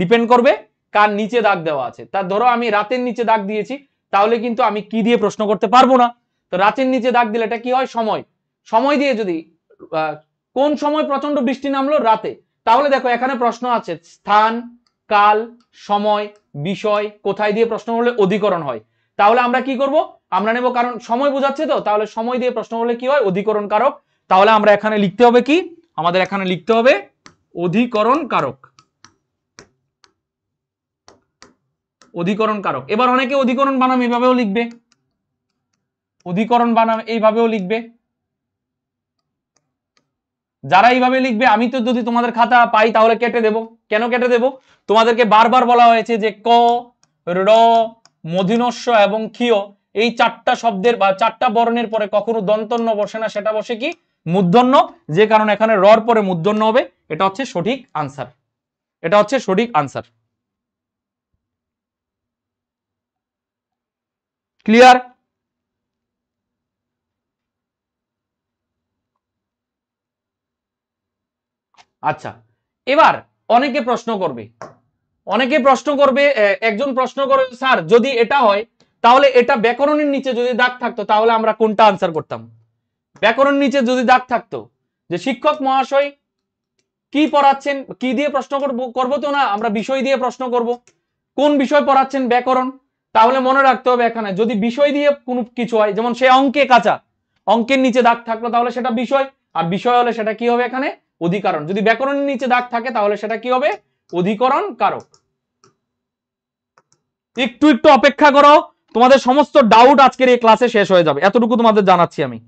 ডিপেন্ড করবে কার নিচে দাগ দেওয়া আছে তার ধরো আমি রাতের নিচে দাগ দিয়েছি তাহলে কিন্তু আমি কি দিয়ে প্রশ্ন করতে পারবো না তো রাতের নিচে দাগ দিলে এটা কি হয় সময় সময় দিয়ে যদি কোন সময় প্রচন্ড বৃষ্টি নামলো রাতে তাহলে দেখো এখানে প্রশ্ন আছে স্থান কাল সময় বিষয় কোথায় দিয়ে প্রশ্ন হলে অধিকরণ হয় তাহলে আমরা কি করব আমরা নেব কারণ সময় বোঝাচ্ছে তো তাহলে সময় দিয়ে প্রশ্ন হলে কি হয় অধিকরণ কারক তাহলে আমরা এখানে লিখতে হবে কি আমাদের এখানে লিখতে হবে অধিকরণ কারক অধিকরণ কারক এবার অনেকে অধিকরণ বানাম এভাবেও লিখবে অধিকরণ বানাম এইভাবেও লিখবে যারা এইভাবে লিখবে আমি তো যদি তোমাদের খাতা পাই তাহলে কেটে দেব কেন কেটে দেব তোমাদেরকে বারবার বলা হয়েছে যে ক র মধিনস্য এবং ক্ষীয় এই চারটা শব্দের বা চারটা বর্ণের পরে কখনো দন্তন্য বসে না সেটা বসে কি মূর্ধন্য যে কারণে এখানে রর পরে মূর্ধন্য হবে এটা হচ্ছে সঠিক আনসার এটা হচ্ছে সঠিক আনসার ক্লিয়ার আচ্ছা এবার অনেকে প্রশ্ন করবে অনেকে প্রশ্ন করবে একজন প্রশ্ন করে স্যার যদি এটা হয় তাহলে এটা ব্যাকরণের নিচে যদি দাগ থাকতো তাহলে আমরা কোনটা আনসার করতাম ব্যাকরণ নিচে যদি দাগ থাকতো যে শিক্ষক মহাশয় কি পড়াচ্ছেন কি দিয়ে প্রশ্ন করবো তো না আমরা বিষয় দিয়ে প্রশ্ন করব কোন বিষয় পড়াচ্ছেন ব্যাকরণ তাহলে মনে রাখতে হবে এখানে যদি বিষয় দিয়ে কোনো কিছু হয় যেমন সে অঙ্কে কাঁচা অঙ্কের নিচে দাগ থাকলো তাহলে সেটা বিষয় আর বিষয় হলে সেটা কি হবে এখানে অধিকারণ যদি ব্যাকরণের নিচে দাগ থাকে তাহলে সেটা কি হবে অধিকরণ কারক একটু একটু অপেক্ষা করো তোমাদের সমস্ত ডাউট আজকের এই ক্লাসে শেষ হয়ে যাবে এতটুকু তোমাদের জানাচ্ছি আমি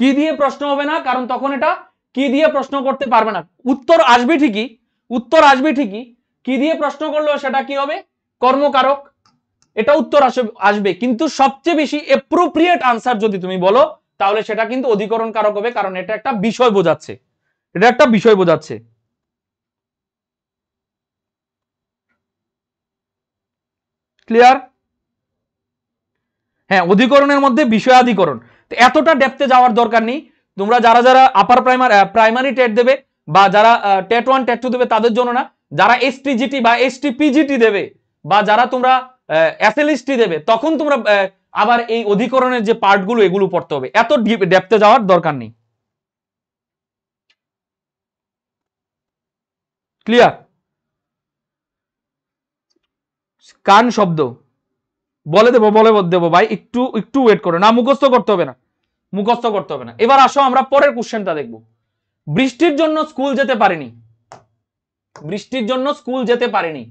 কি দিয়ে প্রশ্ন হবে না কারণ তখন এটা কি দিয়ে প্রশ্ন করতে পারবে না উত্তর আসবে ঠিকই উত্তর আসবে ঠিকই কি দিয়ে প্রশ্ন করলো সেটা কি হবে কর্মকারক এটা উত্তর আসবে কিন্তু সবচেয়ে বেশি অ্যাপ্রোপ্রিয়েট আনসার যদি তুমি বলো তাহলে সেটা কিন্তু অধিকরণ কারক হবে কারণ এটা একটা বিষয় বোঝাচ্ছে এটা একটা বিষয় বোঝাচ্ছে ক্লিয়ার হ্যাঁ অধিকরণের মধ্যে বিষয়াধিকরণ এতটা ডেপথে যাওয়ার দরকার নেই তোমরা যারা যারা আপার প্রাইমার প্রাইমারি টেট দেবে বা যারা টেট ওয়ান টেট টু দেবে তাদের জন্য না যারা এসটিজিটি বা পিজিটি দেবে বা যারা তোমরা অ্যাসেলিস্টি দেবে তখন তোমরা আবার এই অধিকরণের যে পার্টগুলো এগুলো পড়তে হবে এত ডেপতে যাওয়ার দরকার নেই ক্লিয়ার কান শব্দ বলে দেবো বলে দেবো ভাই একটু একটু ওয়েট করো না মুখস্থ করতে হবে না মুখস্থ করতে হবে না এবার আসো আমরা পরের কোশ্চেনটা দেখব বৃষ্টির জন্য স্কুল যেতে পারেনি বৃষ্টির জন্য স্কুল যেতে পারেনি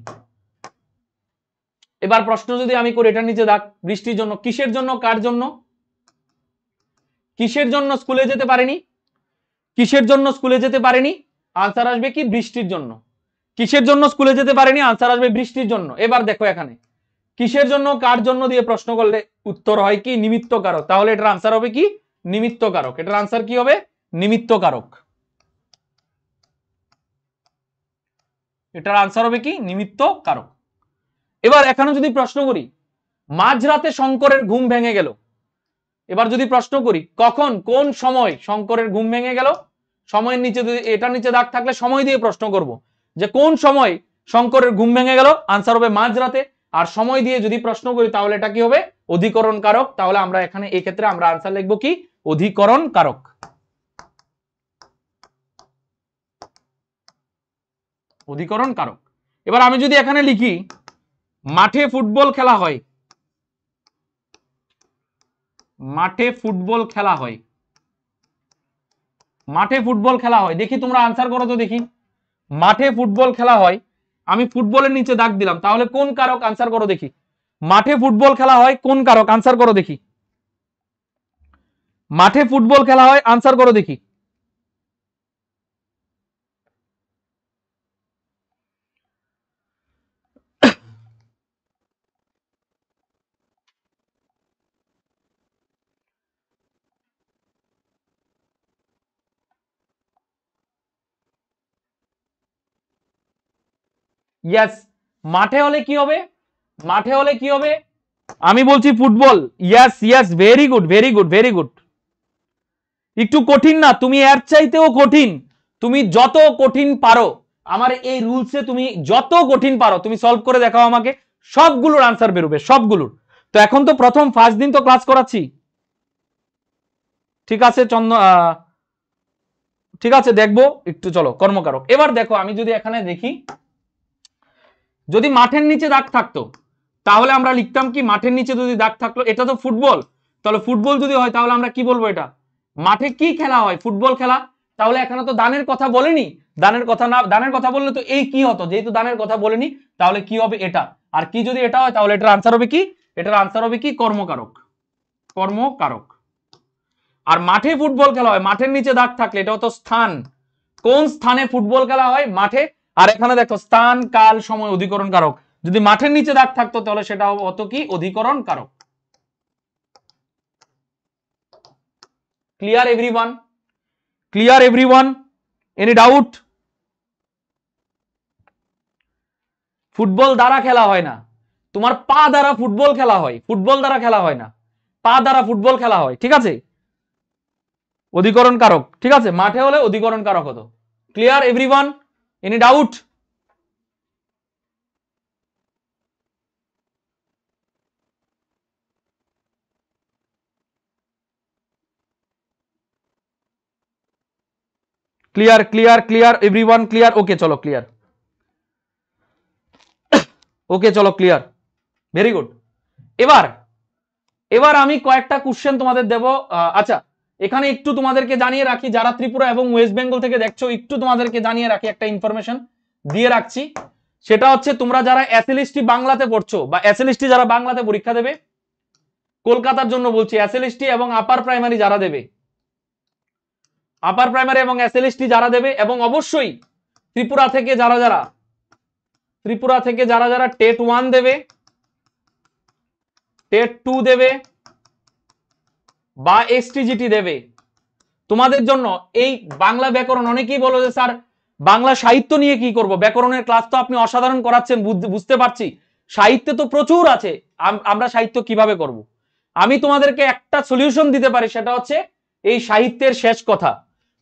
এবার প্রশ্ন যদি আমি করি এটা নিচে দাগ বৃষ্টির জন্য কিসের জন্য কার জন্য কিসের জন্য স্কুলে যেতে পারেনি কিসের জন্য স্কুলে যেতে পারেনি আনসার আসবে কি বৃষ্টির জন্য কিসের জন্য স্কুলে যেতে পারেনি আনসার আসবে বৃষ্টির জন্য এবার দেখো এখানে কিসের জন্য কার জন্য দিয়ে প্রশ্ন করলে উত্তর হয় কি নিমিত্ত কারক তাহলে এটার আনসার হবে কি নিমিত্ত কারক এটার আনসার কি হবে নিমিত্ত কারক এটার আনসার হবে কি নিমিত্ত কারক এবার এখানে যদি প্রশ্ন করি মাঝরাতে শঙ্করের ঘুম ভেঙে গেল এবার যদি প্রশ্ন করি কখন কোন সময় শঙ্করের ঘুম ভেঙে গেল সময়ের নিচে এটার নিচে দাগ থাকলে সময় দিয়ে প্রশ্ন করব যে কোন সময় শঙ্করের ঘুম ভেঙে গেল আনসার হবে মাঝরাতে আর সময় দিয়ে যদি প্রশ্ন করি তাহলে এটা কি হবে অধিকরণ কারক তাহলে আমরা এখানে এই ক্ষেত্রে আমরা আনসার লিখব কি অধিকরণ কারক অধিকরণ কারক এবার আমি যদি এখানে লিখি মাঠে ফুটবল খেলা হয় মাঠে ফুটবল খেলা হয় মাঠে ফুটবল খেলা হয় দেখি তোমরা আনসার করো তো দেখি মাঠে ফুটবল খেলা হয় আমি ফুটবলের নিচে দাগ দিলাম তাহলে কোন কারক আনসার করো দেখি মাঠে ফুটবল খেলা হয় কোন কারক আনসার করো দেখি মাঠে ফুটবল খেলা হয় আনসার করো দেখি ইয়াস মাঠে হলে কি হবে মাঠে হলে কি হবে আমি বলছি football yes yes very good very good very good একটু কঠিন না তুমি এর চাইতেও কঠিন তুমি যত কঠিন পারো আমার এই রুলসে তুমি যত কঠিন পারো তুমি সলভ করে দেখাও আমাকে সবগুলোর আনসার বেরোবে সবগুলোর তো এখন তো প্রথম ফার্স্ট দিন তো ক্লাস করাচ্ছি ঠিক আছে চন্দ্র ঠিক আছে দেখবো একটু চলো কর্মকারক এবার দেখো আমি যদি এখানে দেখি যদি মাঠের নিচে দাগ থাকতো তাহলে আমরা লিখতাম কি মাঠের নিচে যদি দাগ থাকলো এটা তো ফুটবল তাহলে ফুটবল যদি হয় তাহলে আমরা কি বলবো এটা মাঠে কি খেলা হয় ফুটবল খেলা তাহলে এখানে তো দানের কথা বলেনি দানের কথা না দানের কথা বললে তো এই কি হতো যেহেতু দানের কথা বলেনি তাহলে কি হবে এটা আর কি যদি এটা হয় তাহলে এটার আনসার হবে কি এটার আনসার হবে কি কর্মকারক কর্মকারক আর মাঠে ফুটবল খেলা হয় মাঠের নিচে দাগ থাকলে এটা হতো স্থান কোন স্থানে ফুটবল খেলা হয় মাঠে আর এখানে দেখো স্থান কাল সময় অধিকরণ কারক যদি মাঠের নিচে দাগ থাকতো তাহলে সেটা অত কি অধিকরণ কারক clear everyone clear everyone any doubt football দ্বারা খেলা হয় না তোমার পা দ্বারা ফুটবল খেলা হয় ফুটবল দ্বারা খেলা হয় না পা দ্বারা ফুটবল খেলা হয় ঠিক আছে অধিকরণ কারক ঠিক আছে মাঠে হলে অধিকরণ কারক হতো clear everyone any doubt clear clear clear everyone clear okay চলো ক্লিয়ার ওকে চলো ক্লিয়ার ভেরি গুড এবার এবার আমি কয়েকটা কোশ্চেন তোমাদের দেব আচ্ছা এখানে একটু তোমাদেরকে জানিয়ে রাখি যারা ত্রিপুরা এবং ওয়েস্ট বেঙ্গল থেকে দেখছো একটু তোমাদেরকে জানিয়ে রাখি একটা ইনফরমেশন দিয়ে রাখছি সেটা হচ্ছে তোমরা যারা অ্যাসেলিস্টি বাংলাতে পড়ছো বা অ্যাসেলিস্টি যারা বাংলাতে পরীক্ষা দেবে কলকাতার জন্য বলছি অ্যাসেলিস্টি এবং আপার প্রাইমারি যারা দেবে আপার প্রাইমারি এবং এসএলএসটি যারা দেবে এবং অবশ্যই ত্রিপুরা থেকে যারা যারা ত্রিপুরা থেকে যারা যারা টেট ওয়ান দেবে টেট টু দেবে বা এসটিজিটি দেবে তোমাদের জন্য এই বাংলা ব্যাকরণ অনেকেই বলো যে স্যার বাংলা সাহিত্য নিয়ে কি করব ব্যাকরণের ক্লাস তো আপনি অসাধারণ করাচ্ছেন বুঝতে পারছি সাহিত্যে তো প্রচুর আছে আমরা সাহিত্য কিভাবে করব। আমি তোমাদেরকে একটা সলিউশন দিতে পারি সেটা হচ্ছে এই সাহিত্যের শেষ কথা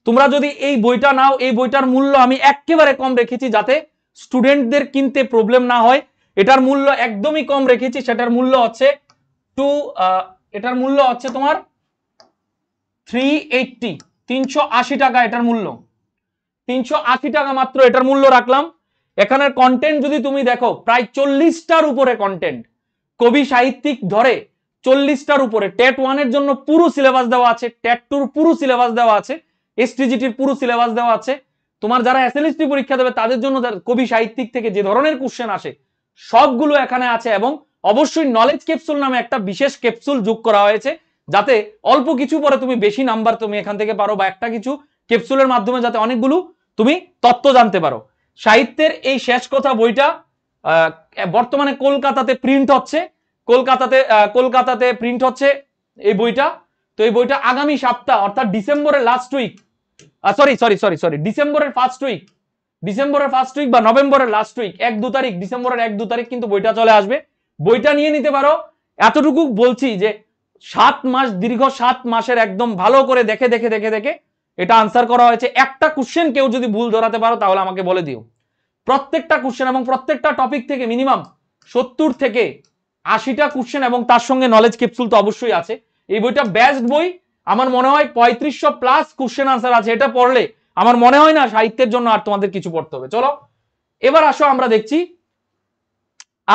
তোমরা যদি এই বইটা নাও এই বইটার মূল্য আমি একেবারে কম রেখেছি যাতে স্টুডেন্টদের কিনতে প্রবলেম না হয় এটার মূল্য একদমই কম রেখেছি সেটার মূল্য হচ্ছে টু এটার মূল্য হচ্ছে তোমার থ্রি এইটটি তিনশো টাকা এটার মূল্য তিনশো টাকা মাত্র এটার মূল্য রাখলাম এখানের কন্টেন্ট যদি তুমি দেখো প্রায় চল্লিশটার উপরে কন্টেন্ট কবি সাহিত্যিক ধরে চল্লিশটার উপরে টেট ওয়ানের জন্য পুরো সিলেবাস দেওয়া আছে টেট টুর পুরো সিলেবাস দেওয়া আছে এসটিজিটির পুরো সিলেবাস দেওয়া আছে তোমার যারা এস পরীক্ষা দেবে তাদের জন্য কবি সাহিত্যিক থেকে যে ধরনের কোশ্চেন আসে সবগুলো এখানে আছে এবং অবশ্যই নলেজ ক্যাপসুল নামে একটা বিশেষ ক্যাপসুল যোগ করা হয়েছে যাতে অল্প কিছু পরে তুমি বেশি নাম্বার তুমি এখান থেকে পারো বা একটা কিছু ক্যাপসুলের মাধ্যমে যাতে অনেকগুলো তুমি তত্ত্ব জানতে পারো সাহিত্যের এই শেষ কথা বইটা বর্তমানে কলকাতাতে প্রিন্ট হচ্ছে কলকাতাতে কলকাতাতে প্রিন্ট হচ্ছে এই বইটা তো এই বইটা আগামী সপ্তাহ অর্থাৎ ডিসেম্বরের last week sorry sorry sorry sorry ডিসেম্বরের ফার্স্ট উইক ডিসেম্বরের ফার্স্ট উইক বা নভেম্বরের লাস্ট উইক এক দু তারিখ ডিসেম্বরের এক দু তারিখ কিন্তু বইটা চলে আসবে বইটা নিয়ে নিতে পারো এতটুকু বলছি যে সাত মাস দীর্ঘ সাত মাসের একদম ভালো করে দেখে দেখে দেখে দেখে এটা আনসার করা হয়েছে একটা কোশ্চেন কেউ যদি ভুল ধরাতে পারো তাহলে আমাকে বলে দিও প্রত্যেকটা কোশ্চেন এবং প্রত্যেকটা টপিক থেকে মিনিমাম সত্তর থেকে আশিটা কোশ্চেন এবং তার সঙ্গে নলেজ ক্যাপসুল তো অবশ্যই আছে এই বইটা বেস্ট বই আমার মনে হয় পঁয়ত্রিশশো প্লাস কোশ্চেন আনসার আছে এটা পড়লে আমার মনে হয় না সাহিত্যের জন্য আর তোমাদের কিছু পড়তে হবে চলো এবার আসো আমরা দেখছি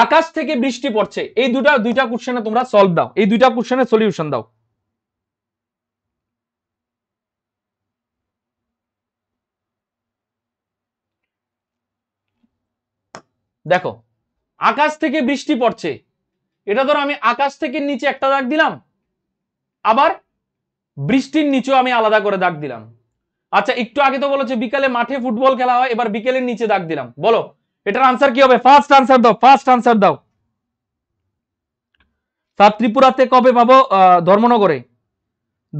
আকাশ থেকে বৃষ্টি পড়ছে এই দুটা দুইটা কোশ্চেনে তোমরা সলভ দাও এই দুইটা কোশ্চেনের সলিউশন দাও দেখো আকাশ থেকে বৃষ্টি পড়ছে এটা ধরো আমি আকাশ থেকে নিচে একটা দাগ দিলাম আবার বৃষ্টির নিচেও আমি আলাদা করে দাগ দিলাম আচ্ছা একটু আগে তো বলেছে বিকালে মাঠে ফুটবল খেলা হয় এবার বিকেলের নিচে দাগ দিলাম বলো এটার আনসার কি হবে ফার্স্ট আনসার দাও ফার্স্ট আনসার দাও তার ত্রিপুরাতে কবে পাবো ধর্মনগরে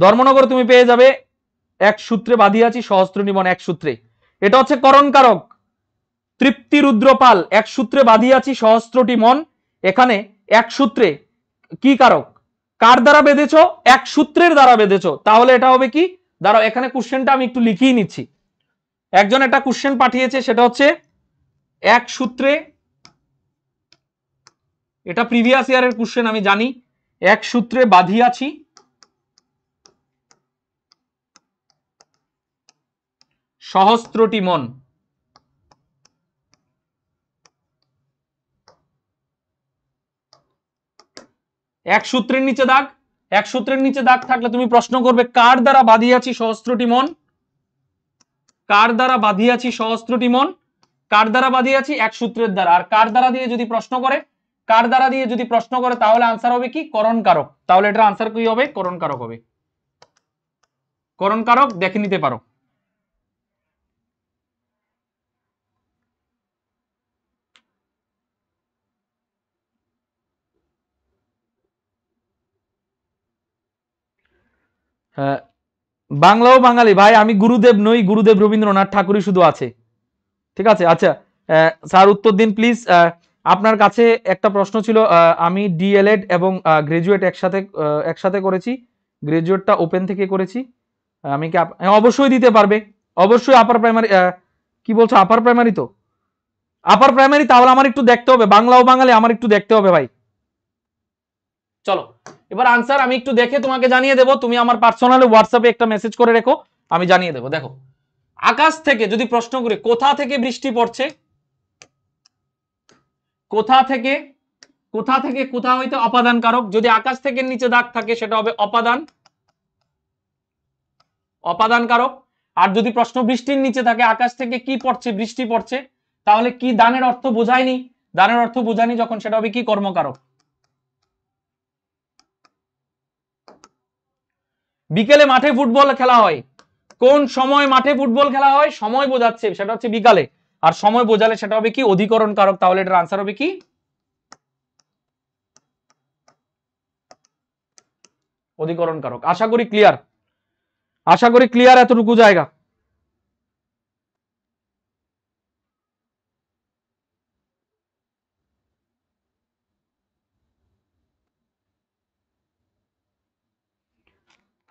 ধর্মনগর তুমি পেয়ে যাবে এক সূত্রে আছি সহস্ত্র নিবন এক সূত্রে এটা হচ্ছে কারক তৃপ্তি রুদ্রপাল এক সূত্রে আছি সহস্ত্রটি মন এখানে এক সূত্রে কি কারক কার দ্বারা বেঁধেছ এক সূত্রের দ্বারা বেঁধেছ তাহলে এটা হবে কি দাঁড়াও এখানে কোশ্চেনটা আমি একটু লিখিয়ে নিচ্ছি একজন একটা কোশ্চেন পাঠিয়েছে সেটা হচ্ছে এক সূত্রে এটা প্রিভিয়াস ইয়ারের কোশ্চেন আমি জানি এক সূত্রে বাঁধিয়াছি সহস্রটি মন এক সূত্রের নিচে দাগ এক সূত্রের নিচে দাগ থাকলে তুমি প্রশ্ন করবে কার দ্বারা বাঁধিয়াছি সহস্ত্রটি মন কার দ্বারা বাঁধিয়াছি সহস্ত্রটি মন কার দ্বারা বাঁধিয়াছি এক সূত্রের দ্বারা আর কার দ্বারা দিয়ে যদি প্রশ্ন করে কার দ্বারা দিয়ে যদি প্রশ্ন করে তাহলে আনসার হবে কি করণ কারক তাহলে এটার আনসার কি হবে করণ কারক হবে করণ কারক দেখে নিতে পারো হ্যাঁ, বাংলাও বাঙালি ভাই আমি গুরুদেব নই গুরুদেব রবীন্দ্রনাথ ঠাকুরই শুধু আছে ঠিক আছে আচ্ছা স্যার উত্তর দিন প্লিজ আপনার কাছে একটা প্রশ্ন ছিল আমি ডিএলএড এবং গ্রাজুয়েট একসাথে একসাথে করেছি গ্রাজুয়েটটা ওপেন থেকে করেছি আমি কি হ্যাঁ, অবশ্যই দিতে পারবে অবশ্যই আপার প্রাইমারি কি বলছো আপার প্রাইমারি তো আপার প্রাইমারি তাহলে আমার একটু দেখতে হবে বাংলা ও বাঙালি আমার একটু দেখতে হবে ভাই চলো এবার আনসার আমি একটু দেখে তোমাকে জানিয়ে দেবো তুমি আমার পার্সোনালি হোয়াটসঅ্যাপে একটা মেসেজ করে রেখো আমি জানিয়ে দেবো দেখো আকাশ থেকে যদি প্রশ্ন করে কোথা থেকে বৃষ্টি পড়ছে কোথা থেকে কোথা থেকে কোথা হইতে অপাদান কারক যদি আকাশ থেকে নিচে দাগ থাকে সেটা হবে অপাদান অপাদান কারক আর যদি প্রশ্ন বৃষ্টির নিচে থাকে আকাশ থেকে কি পড়ছে বৃষ্টি পড়ছে তাহলে কি দানের অর্থ বোঝায়নি দানের অর্থ বোঝায়নি যখন সেটা হবে কি কর্মকারক বিকেলে মাঠে ফুটবল খেলা হয় কোন সময় মাঠে ফুটবল খেলা হয় সময় বোঝাচ্ছে সেটা হচ্ছে বিকালে আর সময় বোঝালে সেটা হবে কি অধিকরণ কারক তাহলে এটার আনসার হবে কি অধিকরণ কারক আশা করি ক্লিয়ার আশা করি ক্লিয়ার এতটুকু জায়গা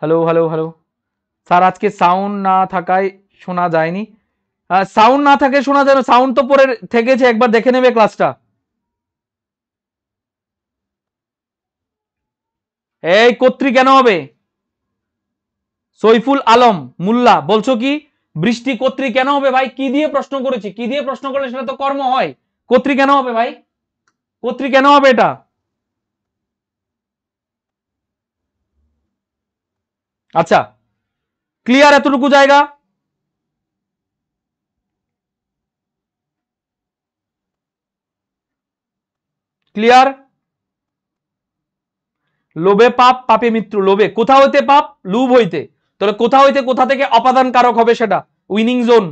হ্যালো হ্যালো হ্যালো স্যার আজকে সাউন্ড না থাকায় শোনা যায়নি সাউন্ড না থাকে শোনা যায় সাউন্ড তো পরে থেকেছে একবার দেখে নেবে ক্লাসটা এই কর্ত্রী কেন হবে সৈফুল আলম মুল্লা বলছো কি বৃষ্টি কর্ত্রী কেন হবে ভাই কি দিয়ে প্রশ্ন করেছি কি দিয়ে প্রশ্ন করলে সেটা তো কর্ম হয় কর্ত্রী কেন হবে ভাই কর্ত্রী কেন হবে এটা আচ্ছা ক্লিয়ার এতটুকু জায়গা ক্লিয়ার লোভে পাপ পাপে মৃত্যু লোভে কোথা হইতে পাপ লুভ হইতে তাহলে কোথা হইতে কোথা থেকে অপাদান কারক হবে সেটা উইনিং জোন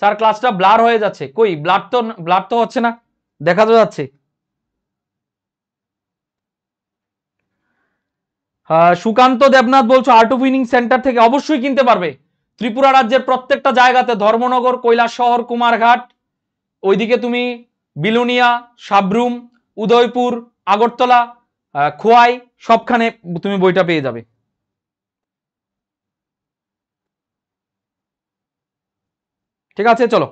স্যার ক্লাসটা ব্লার হয়ে যাচ্ছে কই ব্লার তো ব্লার তো হচ্ছে না দেখা তো যাচ্ছে সুকান্ত দেবনাথ বলছো আর্ট অফ উইনিং সেন্টার থেকে অবশ্যই কিনতে পারবে ত্রিপুরা রাজ্যের প্রত্যেকটা জায়গাতে ধর্মনগর শহর কুমারঘাট ওইদিকে তুমি বিলুনিয়া সাবরুম উদয়পুর আগরতলা খোয়াই সবখানে তুমি বইটা পেয়ে যাবে ঠিক আছে চলো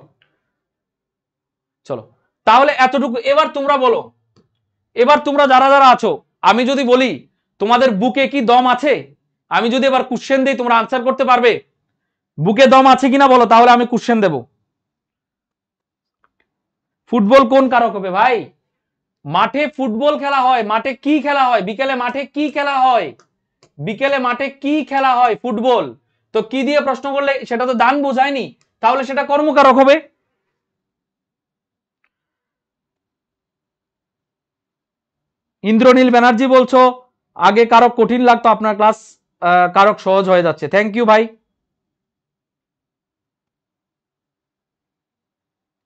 চলো তাহলে এতটুকু এবার তোমরা বলো এবার তোমরা যারা যারা আছো আমি যদি বলি তোমাদের বুকে কি দম আছে আমি যদি এবার কোশ্চেন দিই তোমরা আনসার করতে পারবে বুকে দম আছে কিনা বলো তাহলে আমি কোশ্চেন দেব ফুটবল কোন কারক হবে ভাই মাঠে ফুটবল খেলা হয় মাঠে কি খেলা হয় বিকেলে মাঠে কি খেলা হয় বিকেলে মাঠে কি খেলা হয় ফুটবল তো কি দিয়ে প্রশ্ন করলে সেটা তো দান বোঝায়নি তাহলে সেটা কর্মকারক হবে ইন্দ্রনীল ব্যানার্জি বলছো আগে কারক কঠিন লাগতো আপনার ক্লাস কারক সহজ হয়ে যাচ্ছে থ্যাংক ইউ ভাই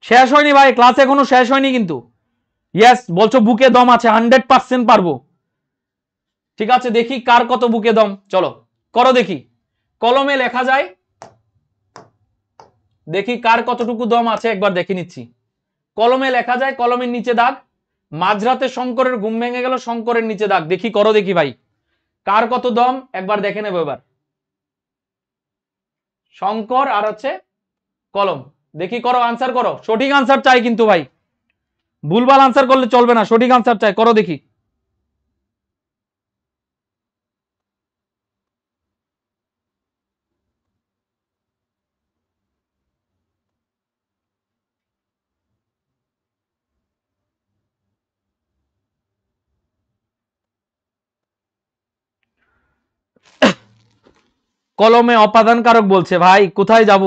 শেষ হয়নি ভাই ক্লাস এখনো শেষ হয়নি কিন্তু ইয়েস বলছো বুকে দম আছে হান্ড্রেড পার্সেন্ট পারবো ঠিক আছে দেখি কার কত বুকে দম চলো করো দেখি কলমে লেখা যায় দেখি কার কতটুকু দম আছে একবার দেখে নিচ্ছি কলমে লেখা যায় কলমের নিচে দাগ মাঝরাতে শঙ্করের ঘুম ভেঙে গেল শঙ্করের নিচে দাগ দেখি করো দেখি ভাই কার কত দম একবার দেখে নেবো এবার শঙ্কর আর হচ্ছে কলম দেখি করো আনসার করো সঠিক আনসার চাই কিন্তু ভাই ভুলভাল আনসার করলে চলবে না সঠিক আনসার চাই করো দেখি কলমে অপাদান কারক বলছে ভাই কোথায় যাব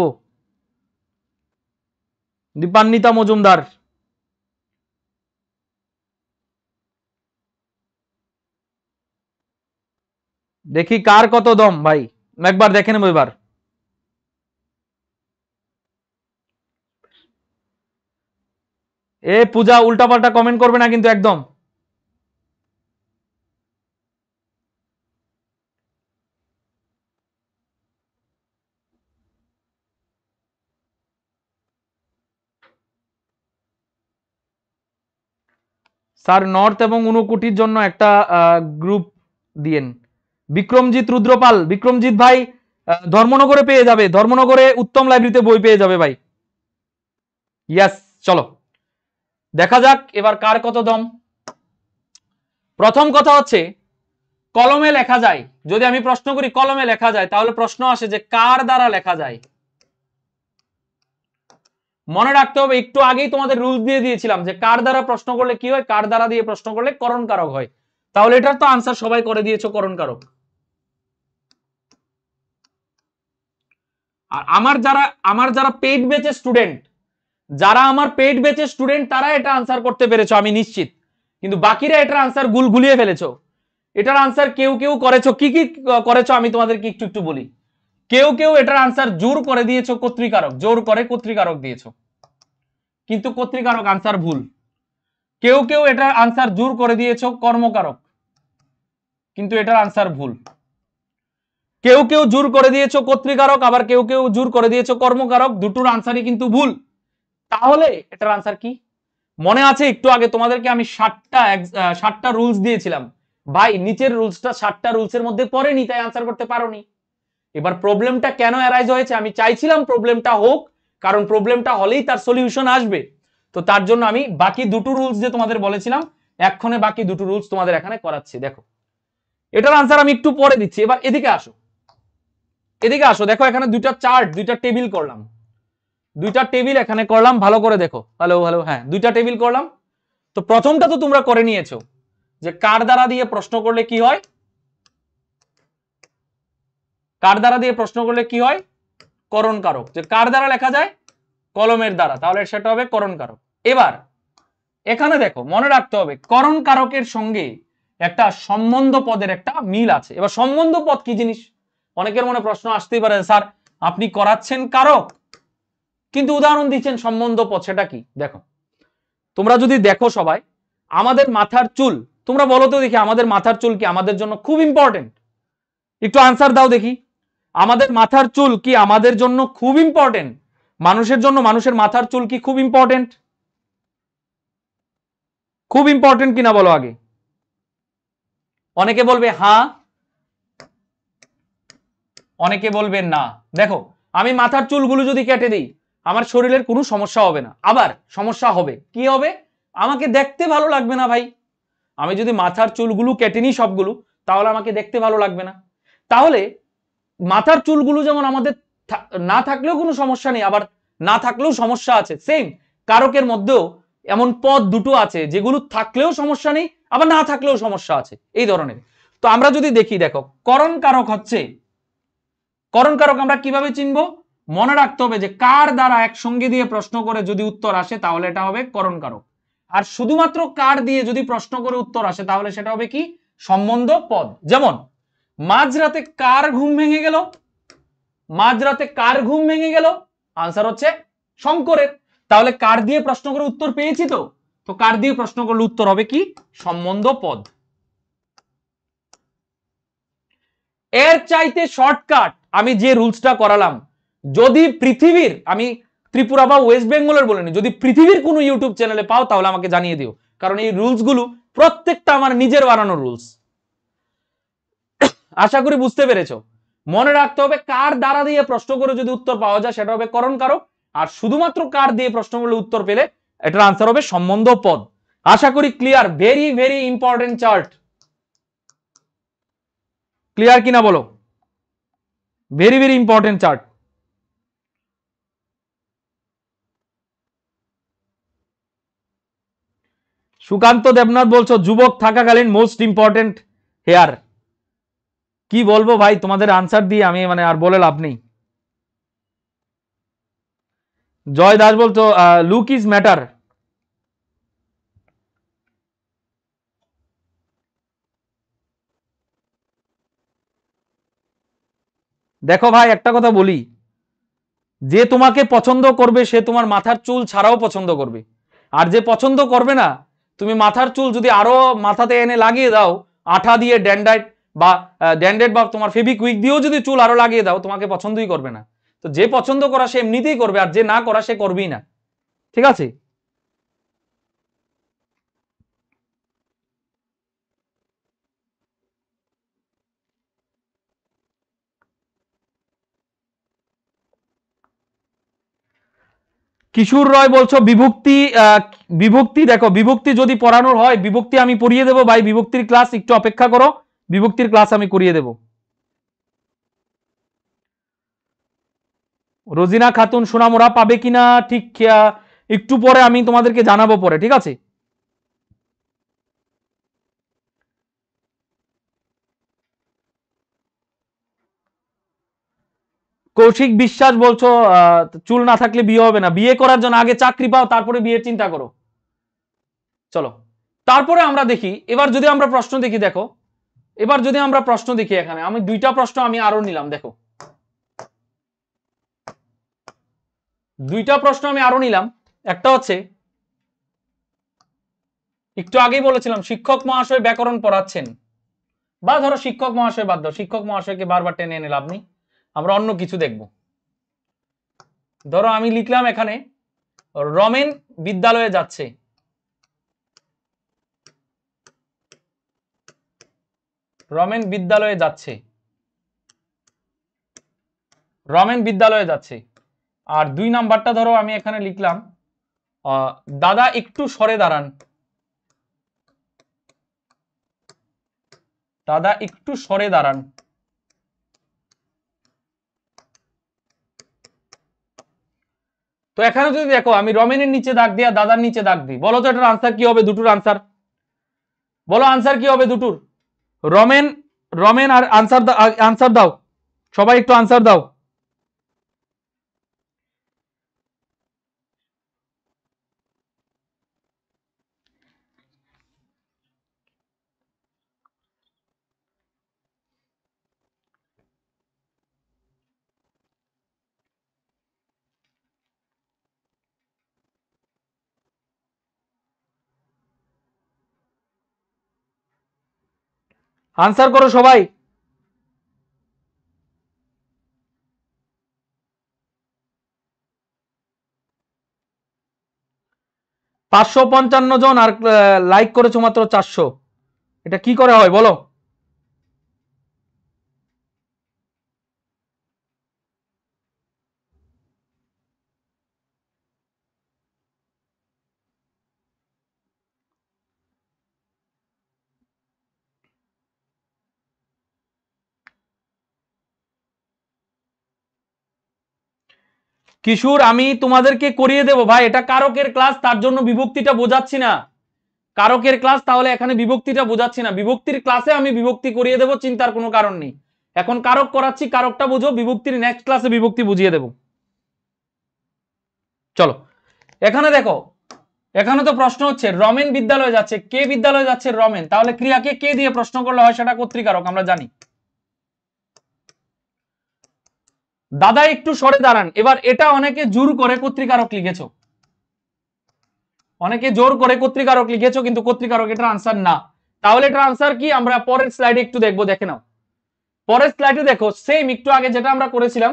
দীপান্বিতা মজুমদার দেখি কার কত দম ভাই একবার দেখে নেব এবার এ পূজা উল্টাপাল্টা কমেন্ট করবে না কিন্তু একদম স্যার নর্থ এবং উনকুটির জন্য একটা গ্রুপ দিয়েন বিক্রমজিৎ রুদ্রপাল বিক্রমজিৎ ভাই ধর্মনগরে পেয়ে যাবে ধর্মনগরে উত্তম লাইব্রেরিতে বই পেয়ে যাবে ভাই ইয়াস চলো দেখা যাক এবার কার কত দম প্রথম কথা হচ্ছে কলমে লেখা যায় যদি আমি প্রশ্ন করি কলমে লেখা যায় তাহলে প্রশ্ন আসে যে কার দ্বারা লেখা যায় মনে রাখতে হবে একটু আগেই তোমাদের রুল দিয়ে দিয়েছিলাম যে কার দ্বারা প্রশ্ন করলে কি হয় কার দ্বারা দিয়ে প্রশ্ন করলে করণ কারক হয় তাহলে এটার তো আনসার সবাই করে দিয়েছো করণ কারক আর আমার যারা আমার যারা পেইড ব্যাচের স্টুডেন্ট যারা আমার পেইড ব্যাচের স্টুডেন্ট তারা এটা আনসার করতে পেরেছো আমি নিশ্চিত কিন্তু বাকিরা এটার আনসার গুল গুলিয়ে ফেলেছো এটার আনসার কেউ কেউ করেছো কি কি করেছো আমি তোমাদেরকে একটু একটু বলি কেউ কেউ এটার আনসার জোর করে দিয়েছো কর্তৃকারক জোর করে কর্তৃকারক দিয়েছো কিন্তু কর্তৃকারক আনসার ভুল কেউ কেউ এটার আনসার জোর করে দিয়েছো কর্মকারক কিন্তু এটার আনসার ভুল কেউ কেউ জোর করে দিয়েছো কর্তৃকারক আবার কেউ কেউ জোর করে দিয়েছো কর্মকারক দুটোর আনসারই কিন্তু ভুল তাহলে এটার আনসার কি মনে আছে একটু আগে তোমাদেরকে আমি ষাটটা ষাটটা রুলস দিয়েছিলাম ভাই নিচের রুলসটা ষাটটা রুলসের মধ্যে পড়েনি তাই আনসার করতে পারোনি এবার প্রবলেমটা কেন অ্যারাইজ হয়েছে আমি চাইছিলাম প্রবলেমটা হোক কারণ প্রবলেমটা হলেই তার সলিউশন আসবে তো তার জন্য আমি বাকি দুটো রুলস যে তোমাদের বলেছিলাম এক্ষণে বাকি দুটো রুলস তোমাদের এখানে করাচ্ছি দেখো এটার আনসার আমি একটু পরে দিচ্ছি এবার এদিকে আসো এদিকে আসো দেখো এখানে দুইটা চার্ট দুইটা টেবিল করলাম দুইটা টেবিল এখানে করলাম ভালো করে দেখো হ্যালো হ্যালো হ্যাঁ দুইটা টেবিল করলাম তো প্রথমটা তো তোমরা করে নিয়েছো যে কার দ্বারা দিয়ে প্রশ্ন করলে কি হয় কার দ্বারা দিয়ে প্রশ্ন করলে কি হয় করণ কারক যে কার দ্বারা লেখা যায় কলমের দ্বারা তাহলে সেটা হবে করণ কারক এবার এখানে দেখো মনে রাখতে হবে করণ কারকের সঙ্গে একটা সম্বন্ধ পদের একটা মিল আছে এবার সম্বন্ধ পদ কি জিনিস অনেকের মনে প্রশ্ন আসতেই পারে স্যার আপনি করাচ্ছেন কারক কিন্তু উদাহরণ দিচ্ছেন সম্বন্ধ পদ সেটা কি দেখো তোমরা যদি দেখো সবাই আমাদের মাথার চুল তোমরা বলো তো দেখি আমাদের মাথার চুল কি আমাদের জন্য খুব ইম্পর্টেন্ট একটু আনসার দাও দেখি আমাদের মাথার চুল কি আমাদের জন্য খুব ইম্পর্টেন্ট মানুষের জন্য মানুষের মাথার চুল কি খুব ইম্পর্টেন্ট খুব ইম্পর্টেন্ট কিনা বলো আগে অনেকে বলবে হ্যাঁ অনেকে বলবে না দেখো আমি মাথার চুলগুলো যদি কেটে দিই আমার শরীরের কোনো সমস্যা হবে না আবার সমস্যা হবে কি হবে আমাকে দেখতে ভালো লাগবে না ভাই আমি যদি মাথার চুলগুলো কেটে নিই সবগুলো তাহলে আমাকে দেখতে ভালো লাগবে না তাহলে মাথার চুলগুলো যেমন আমাদের না থাকলেও কোনো সমস্যা নেই আবার না থাকলেও সমস্যা আছে সেম কারকের মধ্যেও এমন পদ দুটো আছে যেগুলো থাকলেও সমস্যা নেই আবার না থাকলেও সমস্যা আছে এই ধরনের তো আমরা যদি দেখি দেখো করণ কারক হচ্ছে করণ কারক আমরা কিভাবে চিনব মনে রাখতে হবে যে কার দ্বারা একসঙ্গে দিয়ে প্রশ্ন করে যদি উত্তর আসে তাহলে এটা হবে করণ কারক আর শুধুমাত্র কার দিয়ে যদি প্রশ্ন করে উত্তর আসে তাহলে সেটা হবে কি সম্বন্ধ পদ যেমন মাঝরাতে কার ঘুম ভেঙে গেল মাঝরাতে কার ঘুম ভেঙে গেল আনসার হচ্ছে শঙ্করের তাহলে কার দিয়ে প্রশ্ন করে উত্তর পেয়েছি তো তো কার দিয়ে প্রশ্ন করলে উত্তর হবে কি সম্বন্ধ পদ এর চাইতে শর্টকাট আমি যে রুলসটা করালাম যদি পৃথিবীর আমি ত্রিপুরা বা ওয়েস্ট বেঙ্গলের বলিনি যদি পৃথিবীর কোনো ইউটিউব চ্যানেলে পাও তাহলে আমাকে জানিয়ে দিও কারণ এই রুলসগুলো প্রত্যেকটা আমার নিজের বানানো রুলস আশা করি বুঝতে পেরেছো মনে রাখতে হবে কার দ্বারা দিয়ে প্রশ্ন করে যদি উত্তর পাওয়া যায় সেটা হবে করণ কারক আর শুধুমাত্র কার দিয়ে প্রশ্ন করলে উত্তর পেলে এটার আনসার হবে সম্বন্ধ পদ আশা করি clear very very important chart clear কিনা বলো very very important chart Sukanta Debnath বলছো যুবক থাকাকালীন মোস্ট ইম্পর্টেন্ট হেয়ার কি বলবো ভাই তোমাদের আনসার দিয়ে আমি মানে আর বলে লাভ নেই জয় দাস বলতো লুক ইজ ম্যাটার দেখো ভাই একটা কথা বলি যে তোমাকে পছন্দ করবে সে তোমার মাথার চুল ছাড়াও পছন্দ করবে আর যে পছন্দ করবে না তুমি মাথার চুল যদি আরো মাথাতে এনে লাগিয়ে দাও আঠা দিয়ে ড্যান্ডাইট বা ড্যান্ডেড বা তোমার ফেবিকুইক দিয়েও যদি চুল আরও লাগিয়ে দাও তোমাকে পছন্দই করবে না তো যে পছন্দ করা সে এমনিতেই করবে আর যে না করা সে করবেই না ঠিক আছে কিশোর রয় বলছো বিভক্তি বিভক্তি দেখো বিভক্তি যদি পড়ানোর হয় বিভক্তি আমি পড়িয়ে দেবো ভাই বিভক্তির ক্লাস একটু অপেক্ষা করো বিভক্তির ক্লাস আমি করিয়ে দেব রোজিনা খাতুন সোনামোরা পাবে কিনা ঠিক একটু পরে আমি তোমাদেরকে জানাবো পরে ঠিক আছে কৌশিক বিশ্বাস বলছো চুল না থাকলে বিয়ে হবে না বিয়ে করার জন্য আগে চাকরি পাও তারপরে বিয়ের চিন্তা করো চলো তারপরে আমরা দেখি এবার যদি আমরা প্রশ্ন দেখি দেখো এবার যদি আমরা প্রশ্ন দেখি এখানে আমি দুইটা প্রশ্ন আমি আরো নিলাম দেখো দুইটা প্রশ্ন আমি আরো নিলাম একটা হচ্ছে একটু আগেই বলেছিলাম শিক্ষক মহাশয় ব্যাকরণ পড়াচ্ছেন বা ধরো শিক্ষক মহাশয় বাধ্য শিক্ষক মহাশয়কে বারবার টেনে এনে লাভ নেই আমরা অন্য কিছু দেখব ধরো আমি লিখলাম এখানে রমেন বিদ্যালয়ে যাচ্ছে রমেন বিদ্যালয়ে যাচ্ছে রমেন বিদ্যালয়ে যাচ্ছে আর দুই নাম্বারটা ধরো আমি এখানে লিখলাম দাদা একটু সরে দাঁড়ান দাদা একটু সরে দাঁড়ান তো এখানে যদি দেখো আমি রমেনের নিচে দাগ দিয়া দাদার নিচে দাগ দিই বলো তো এটার আনসার কি হবে দুটোর আনসার বলো আনসার কি হবে দুটোর রমেন রমেন আর আনসার আনসার দাও সবাই একটু আনসার দাও আনসার করো সবাই পাঁচশো পঞ্চান্ন জন আর লাইক করেছো মাত্র চারশো এটা কি করে হয় বলো কিশোর আমি তোমাদেরকে করিয়ে দেব ভাই এটা কারকের ক্লাস তার জন্য বিভক্তিটা বোঝাচ্ছি না কারকের ক্লাস তাহলে এখানে বিভক্তিটা বোঝাচ্ছি না বিভক্তির ক্লাসে আমি বিভক্তি করিয়ে দেব চিন্তার কোনো কারণ নেই এখন কারক করাচ্ছি কারকটা বুঝো বিভক্তির নেক্সট ক্লাসে বিভক্তি বুঝিয়ে দেব চলো এখানে দেখো এখানে তো প্রশ্ন হচ্ছে রমেন বিদ্যালয়ে যাচ্ছে কে বিদ্যালয়ে যাচ্ছে রমেন তাহলে ক্রিয়াকে কে দিয়ে প্রশ্ন করলে হয় সেটা কর্তৃকারক আমরা জানি দাদা একটু সরে দাঁড়ান এবার এটা অনেকে জোর করে কর্তৃকারক লিখেছ অনেকে জোর করে কর্তৃকারক লিখেছ কিন্তু কর্তৃকারক এটার আনসার না তাহলে এটার আনসার কি আমরা পরের স্লাইডে একটু দেখবো দেখে নাও পরের স্লাইডে দেখো সেম একটু আগে যেটা আমরা করেছিলাম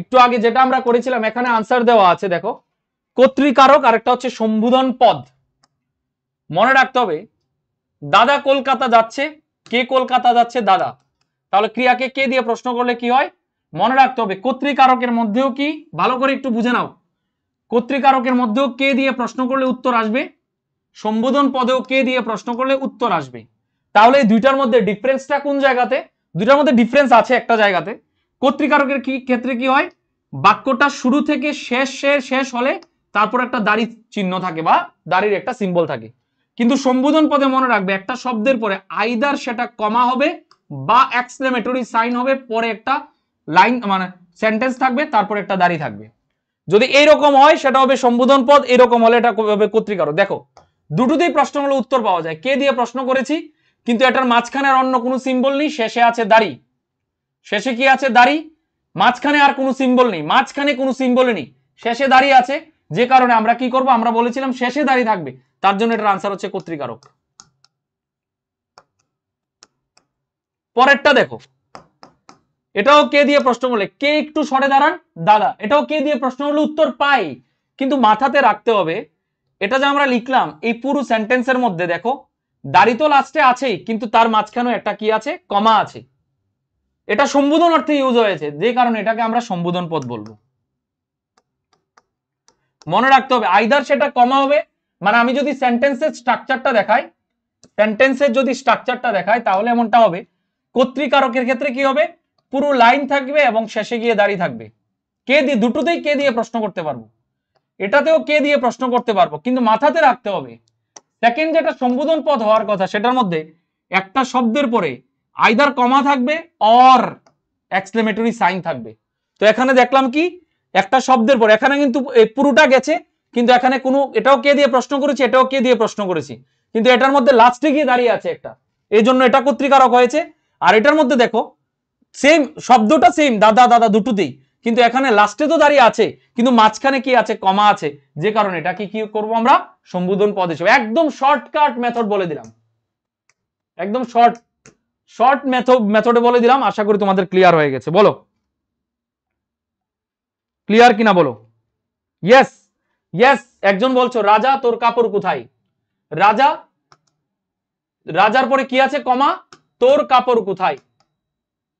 একটু আগে যেটা আমরা করেছিলাম এখানে আনসার দেওয়া আছে দেখো কর্তৃকারক আরেকটা হচ্ছে সম্বোধন পদ মনে রাখতে হবে দাদা কলকাতা যাচ্ছে কে কলকাতা যাচ্ছে দাদা তাহলে ক্রিয়াকে কে দিয়ে প্রশ্ন করলে কি হয় মনে রাখতে হবে কর্তৃকারকের মধ্যেও কি ভালো করে একটু বুঝে নাও কর্তৃকারকের মধ্যেও কে দিয়ে প্রশ্ন করলে উত্তর আসবে সম্বোধন পদেও কে দিয়ে প্রশ্ন করলে উত্তর আসবে তাহলে এই দুইটার মধ্যে ডিফারেন্সটা কোন জায়গাতে দুইটার মধ্যে ডিফারেন্স আছে একটা জায়গাতে কর্তৃকারকের কি ক্ষেত্রে কি হয় বাক্যটা শুরু থেকে শেষ শেষ শেষ হলে তারপর একটা দাড়ির চিহ্ন থাকে বা দাড়ির একটা সিম্বল থাকে কিন্তু সম্বোধন পদে মনে রাখবে একটা শব্দের পরে আইদার সেটা কমা হবে বা এক্সপ্লেমেটরি সাইন হবে পরে একটা লাইন মানে সেন্টেন্স থাকবে তারপর একটা দাঁড়ি থাকবে যদি এইরকম হয় সেটা হবে সম্বোধন পদ এরকম হলে এটা হবে কর্তৃকার দেখো দুটোতেই প্রশ্ন হলে উত্তর পাওয়া যায় কে দিয়ে প্রশ্ন করেছি কিন্তু এটার মাঝখানে আর অন্য কোনো সিম্বল নেই শেষে আছে দাড়ি শেষে কি আছে দাড়ি মাঝখানে আর কোনো সিম্বল নেই মাঝখানে কোনো সিম্বল নেই শেষে দাঁড়িয়ে আছে যে কারণে আমরা কি করব আমরা বলেছিলাম শেষে দাঁড়িয়ে থাকবে তার জন্য এটার আনসার হচ্ছে কর্তৃকারক পরেরটা দেখো এটাও কে দিয়ে প্রশ্ন বলে কে একটু সরে দাঁড়ান দাদা এটাও কে দিয়ে প্রশ্ন হলে উত্তর পাই কিন্তু মাথাতে রাখতে হবে এটা যা আমরা লিখলাম এই পুরো সেন্টেন্সের মধ্যে দেখো দাড়ি তো লাস্টে আছেই কিন্তু তার মাঝখানেও একটা কি আছে কমা আছে এটা সম্বোধন অর্থে ইউজ হয়েছে যে কারণে এটাকে আমরা সম্বোধন পদ বলবো মনে রাখতে হবে আইদার সেটা কমা হবে মানে আমি যদি সেন্টেন্সের স্ট্রাকচারটা দেখাই সেন্টেন্সের যদি স্ট্রাকচারটা দেখাই তাহলে এমনটা হবে কর্তৃকারকের ক্ষেত্রে কি হবে পুরো লাইন থাকবে এবং শেষে গিয়ে দাঁড়িয়ে থাকবে কে দিয়ে দুটোতেই কে দিয়ে প্রশ্ন করতে পারবো এটাতেও কে দিয়ে প্রশ্ন করতে পারবো কিন্তু মাথাতে রাখতে হবে সেকেন্ড যেটা সম্বোধন পদ হওয়ার কথা সেটার মধ্যে একটা শব্দের পরে আইদার কমা থাকবে অর এক্সপ্লেমেটরি সাইন থাকবে তো এখানে দেখলাম কি একটা শব্দের পরে এখানে কিন্তু পুরোটা গেছে কিন্তু এখানে কোনো এটাও কে দিয়ে প্রশ্ন করেছি এটাও কে দিয়ে প্রশ্ন করেছি কিন্তু এটার মধ্যে লাস্টে গিয়ে দাঁড়িয়ে আছে একটা এই জন্য এটা কর্তৃকারক হয়েছে আর এটার মধ্যে দেখো সেম শব্দটা সেম দাদা দাদা দুটোতেই কিন্তু এখানে লাস্টে তো দাঁড়িয়ে আছে কিন্তু মাঝখানে কি আছে কমা আছে যে কারণে এটাকে কি করব আমরা সম্বোধন পদ হিসেবে একদম শর্টকাট মেথড বলে দিলাম একদম শর্ট শর্ট মেথড মেথডে বলে দিলাম আশা করি তোমাদের ক্লিয়ার হয়ে গেছে বলো ক্লিয়ার কিনা বলো ইয়েস ইয়েস একজন বলছো রাজা তোর কাপড় কোথায় রাজা রাজার পরে কি আছে কমা তোর কাপড় কোথায়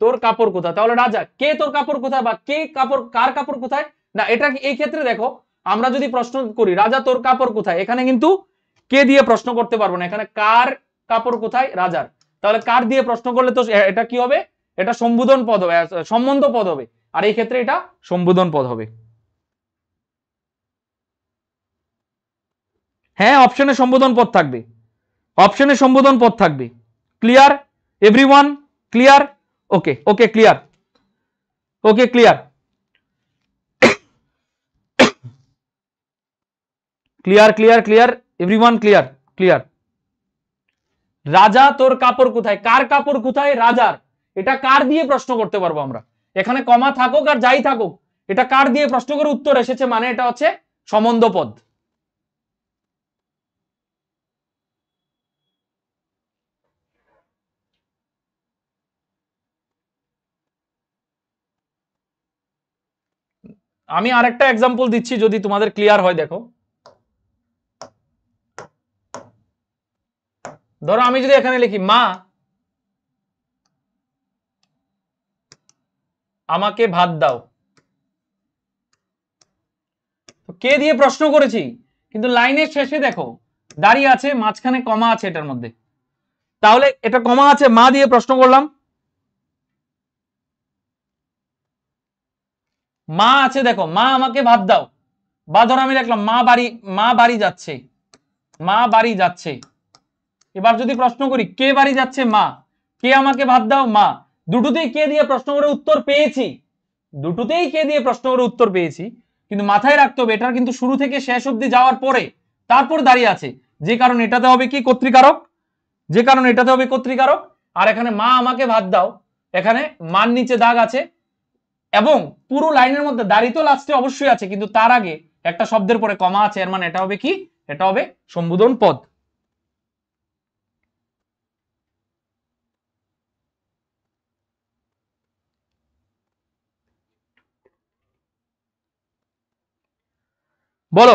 তোর কাপড় কোথায় তাহলে রাজা কে তোর কাপড় কোথায় বা কে কাপড় কার কাপড় কোথায় না এটা এই ক্ষেত্রে দেখো আমরা যদি প্রশ্ন করি রাজা তোর কাপড় কোথায় এখানে কিন্তু কে দিয়ে প্রশ্ন করতে পারবো না এখানে কার কাপড় কোথায় রাজার তাহলে কার দিয়ে প্রশ্ন করলে তো এটা কি হবে এটা সম্বোধন পদ হবে সম্বন্ধ পদ হবে আর এই ক্ষেত্রে এটা সম্বোধন পদ হবে হ্যাঁ অপশনে সম্বোধন পদ থাকবে অপশনে সম্বোধন পদ থাকবে clear everyone clear okay okay clear okay clear clear clear clear everyone clear clear রাজা তোর কাপড় কোথায় কার কাপড় কোথায় রাজার এটা কার দিয়ে প্রশ্ন করতে পারবো আমরা এখানে কমা থাকুক আর যাই থাকুক এটা কার দিয়ে প্রশ্ন করে উত্তর এসেছে মানে এটা হচ্ছে সম্বন্ধ পদ আমি আরেকটা এক্সাম্পল দিচ্ছি যদি তোমাদের ক্লিয়ার হয় দেখো ধরো আমি যদি এখানে লিখি মা আমাকে ভাত দাও কে দিয়ে প্রশ্ন করেছি কিন্তু লাইনের শেষে দেখো দাঁড়িয়ে আছে মাঝখানে কমা আছে এটার মধ্যে তাহলে এটা কমা আছে মা দিয়ে প্রশ্ন করলাম মা আছে দেখো মা আমাকে ভাত দাও বা ধরো আমি দেখলাম মা বাড়ি মা বাড়ি যাচ্ছে মা বাড়ি যাচ্ছে এবার যদি প্রশ্ন করি কে বাড়ি যাচ্ছে মা কে আমাকে ভাত দাও মা দুটোতেই কে দিয়ে প্রশ্ন করে উত্তর পেয়েছি দুটোতেই কে দিয়ে প্রশ্ন করে উত্তর পেয়েছি কিন্তু মাথায় রাখতে হবে এটার কিন্তু শুরু থেকে শেষ অবধি যাওয়ার পরে তারপর দাঁড়িয়ে আছে যে কারণ এটাতে হবে কি কর্তৃকারক যে কারণে এটাতে হবে কর্তৃকারক আর এখানে মা আমাকে ভাত দাও এখানে মার নিচে দাগ আছে এবং পুরো লাইনের মধ্যে দাড়ি তো লাস্টে অবশ্যই আছে কিন্তু তার আগে একটা শব্দের পরে কমা আছে এর মানে এটা হবে কি এটা হবে সম্বোধন পদ বলো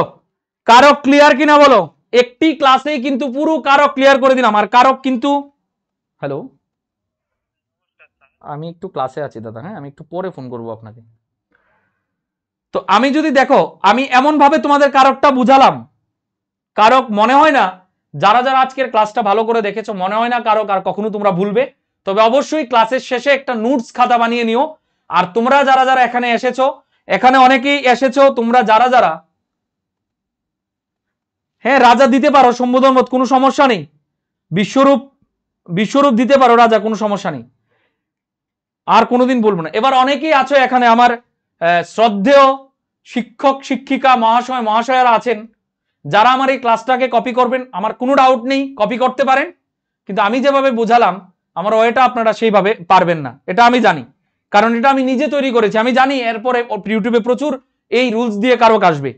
কারক ক্লিয়ার কিনা বলো একটি ক্লাসেই কিন্তু পুরো কারক ক্লিয়ার করে দিলাম আর কারক কিন্তু হ্যালো আমি একটু ক্লাসে আছি দাদা হ্যাঁ আমি একটু পরে ফোন করবো আপনাকে তো আমি যদি দেখো আমি এমনভাবে তোমাদের কারকটা বুঝালাম কারক মনে হয় না যারা যারা আজকের ক্লাসটা ভালো করে দেখেছো মনে হয় না কারক আর কখনো তোমরা ভুলবে তবে অবশ্যই ক্লাসের শেষে একটা নোটস খাতা বানিয়ে নিও আর তোমরা যারা যারা এখানে এসেছো এখানে অনেকেই এসেছো তোমরা যারা যারা হ্যাঁ রাজা দিতে পারো সম্বোধন মত কোনো সমস্যা নেই বিশ্বরূপ বিশ্বরূপ দিতে পারো রাজা কোনো সমস্যা নেই আর কোনোদিন বলবো না এবার অনেকেই আছো এখানে আমার শ্রদ্ধেয় শিক্ষক শিক্ষিকা মহাশয় মহাশয়রা আছেন যারা আমার এই ক্লাসটাকে কপি করবেন আমার কোনো ডাউট নেই কপি করতে পারেন কিন্তু আমি যেভাবে বোঝালাম আমার ওয়েটা আপনারা সেইভাবে পারবেন না এটা আমি জানি কারণ এটা আমি নিজে তৈরি করেছি আমি জানি এরপরে ইউটিউবে প্রচুর এই রুলস দিয়ে কারো আসবে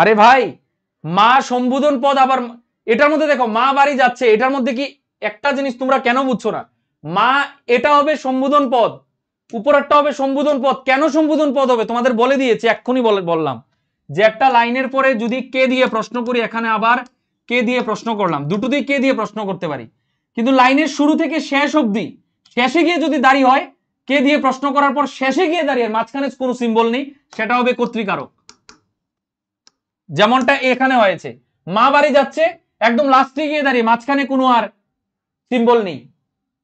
আরে ভাই মা সম্বোধন পদ আবার এটার মধ্যে দেখো মা বাড়ি যাচ্ছে এটার মধ্যে কি একটা জিনিস তোমরা কেন বুঝছো না মা এটা হবে সম্বোধন পদ উপরেরটা হবে সম্বোধন পদ কেন সম্বোধন পদ হবে তোমাদের বলে দিয়েছে এক্ষুনি বললাম যে একটা লাইনের পরে যদি কে দিয়ে প্রশ্ন করি এখানে আবার কে দিয়ে প্রশ্ন করলাম দুটোতেই কে দিয়ে প্রশ্ন করতে পারি কিন্তু লাইনের শুরু থেকে শেষ অবধি শেষে গিয়ে যদি দাঁড়ি হয় কে দিয়ে প্রশ্ন করার পর শেষে গিয়ে দাঁড়িয়ে মাঝখানে কোনো সিম্বল নেই সেটা হবে কর্তৃকারক যেমনটা এখানে হয়েছে মা বাড়ি যাচ্ছে একদম লাস্টে গিয়ে দাঁড়িয়ে মাঝখানে কোনো আর সিম্বল নেই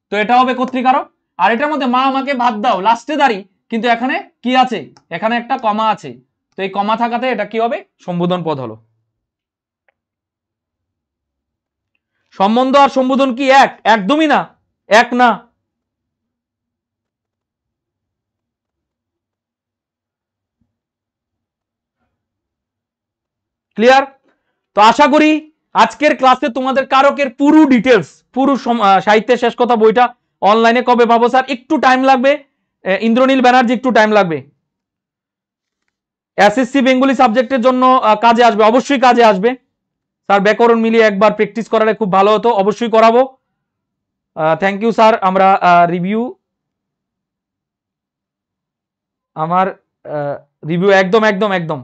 তো এটা হবে কর্তৃকারক আর এটার মধ্যে মা আমাকে ভাত দাও লাস্টে দাঁড়ি কিন্তু এখানে কি আছে এখানে একটা কমা আছে তো এই কমা থাকাতে এটা কি হবে সম্বোধন পদ হলো সম্বন্ধ আর সম্বোধন কি এক একদমই না এক না ক্লিয়ার তো আশা করি আজকের ক্লাসে তোমাদের কারকের পুরো ডিটেলস পুরো সাহিত্যের শেষ কথা বইটা অনলাইনে কবে পাবো স্যার একটু টাইম লাগবে ইন্দ্রনীল ব্যানার্জি একটু টাইম লাগবে এসএসসি বেঙ্গলি সাবজেক্টের জন্য কাজে আসবে অবশ্যই কাজে আসবে স্যার ব্যাকরণ মিলিয়ে একবার প্র্যাকটিস করালে খুব ভালো হতো অবশ্যই করাবো থ্যাংক ইউ স্যার আমরা রিভিউ আমার রিভিউ একদম একদম একদম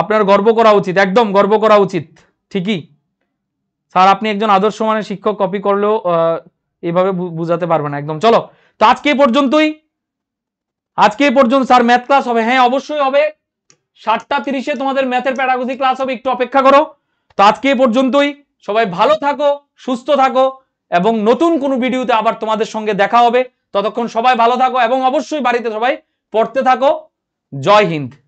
আপনার গর্ব করা উচিত একদম গর্ব করা উচিত ঠিকই স্যার আপনি একজন আদর্শ মানের শিক্ষক কপি করলেও এভাবে বুঝাতে পারবে না একদম চলো তো আজকে পর্যন্তই আজকে পর্যন্ত স্যার ম্যাথ ক্লাস হবে হ্যাঁ অবশ্যই হবে সাতটা তিরিশে তোমাদের ম্যাথের প্যারাগোজি ক্লাস হবে একটু অপেক্ষা করো তো আজকে পর্যন্তই সবাই ভালো থাকো সুস্থ থাকো এবং নতুন কোনো ভিডিওতে আবার তোমাদের সঙ্গে দেখা হবে ততক্ষণ সবাই ভালো থাকো এবং অবশ্যই বাড়িতে সবাই পড়তে থাকো জয় হিন্দ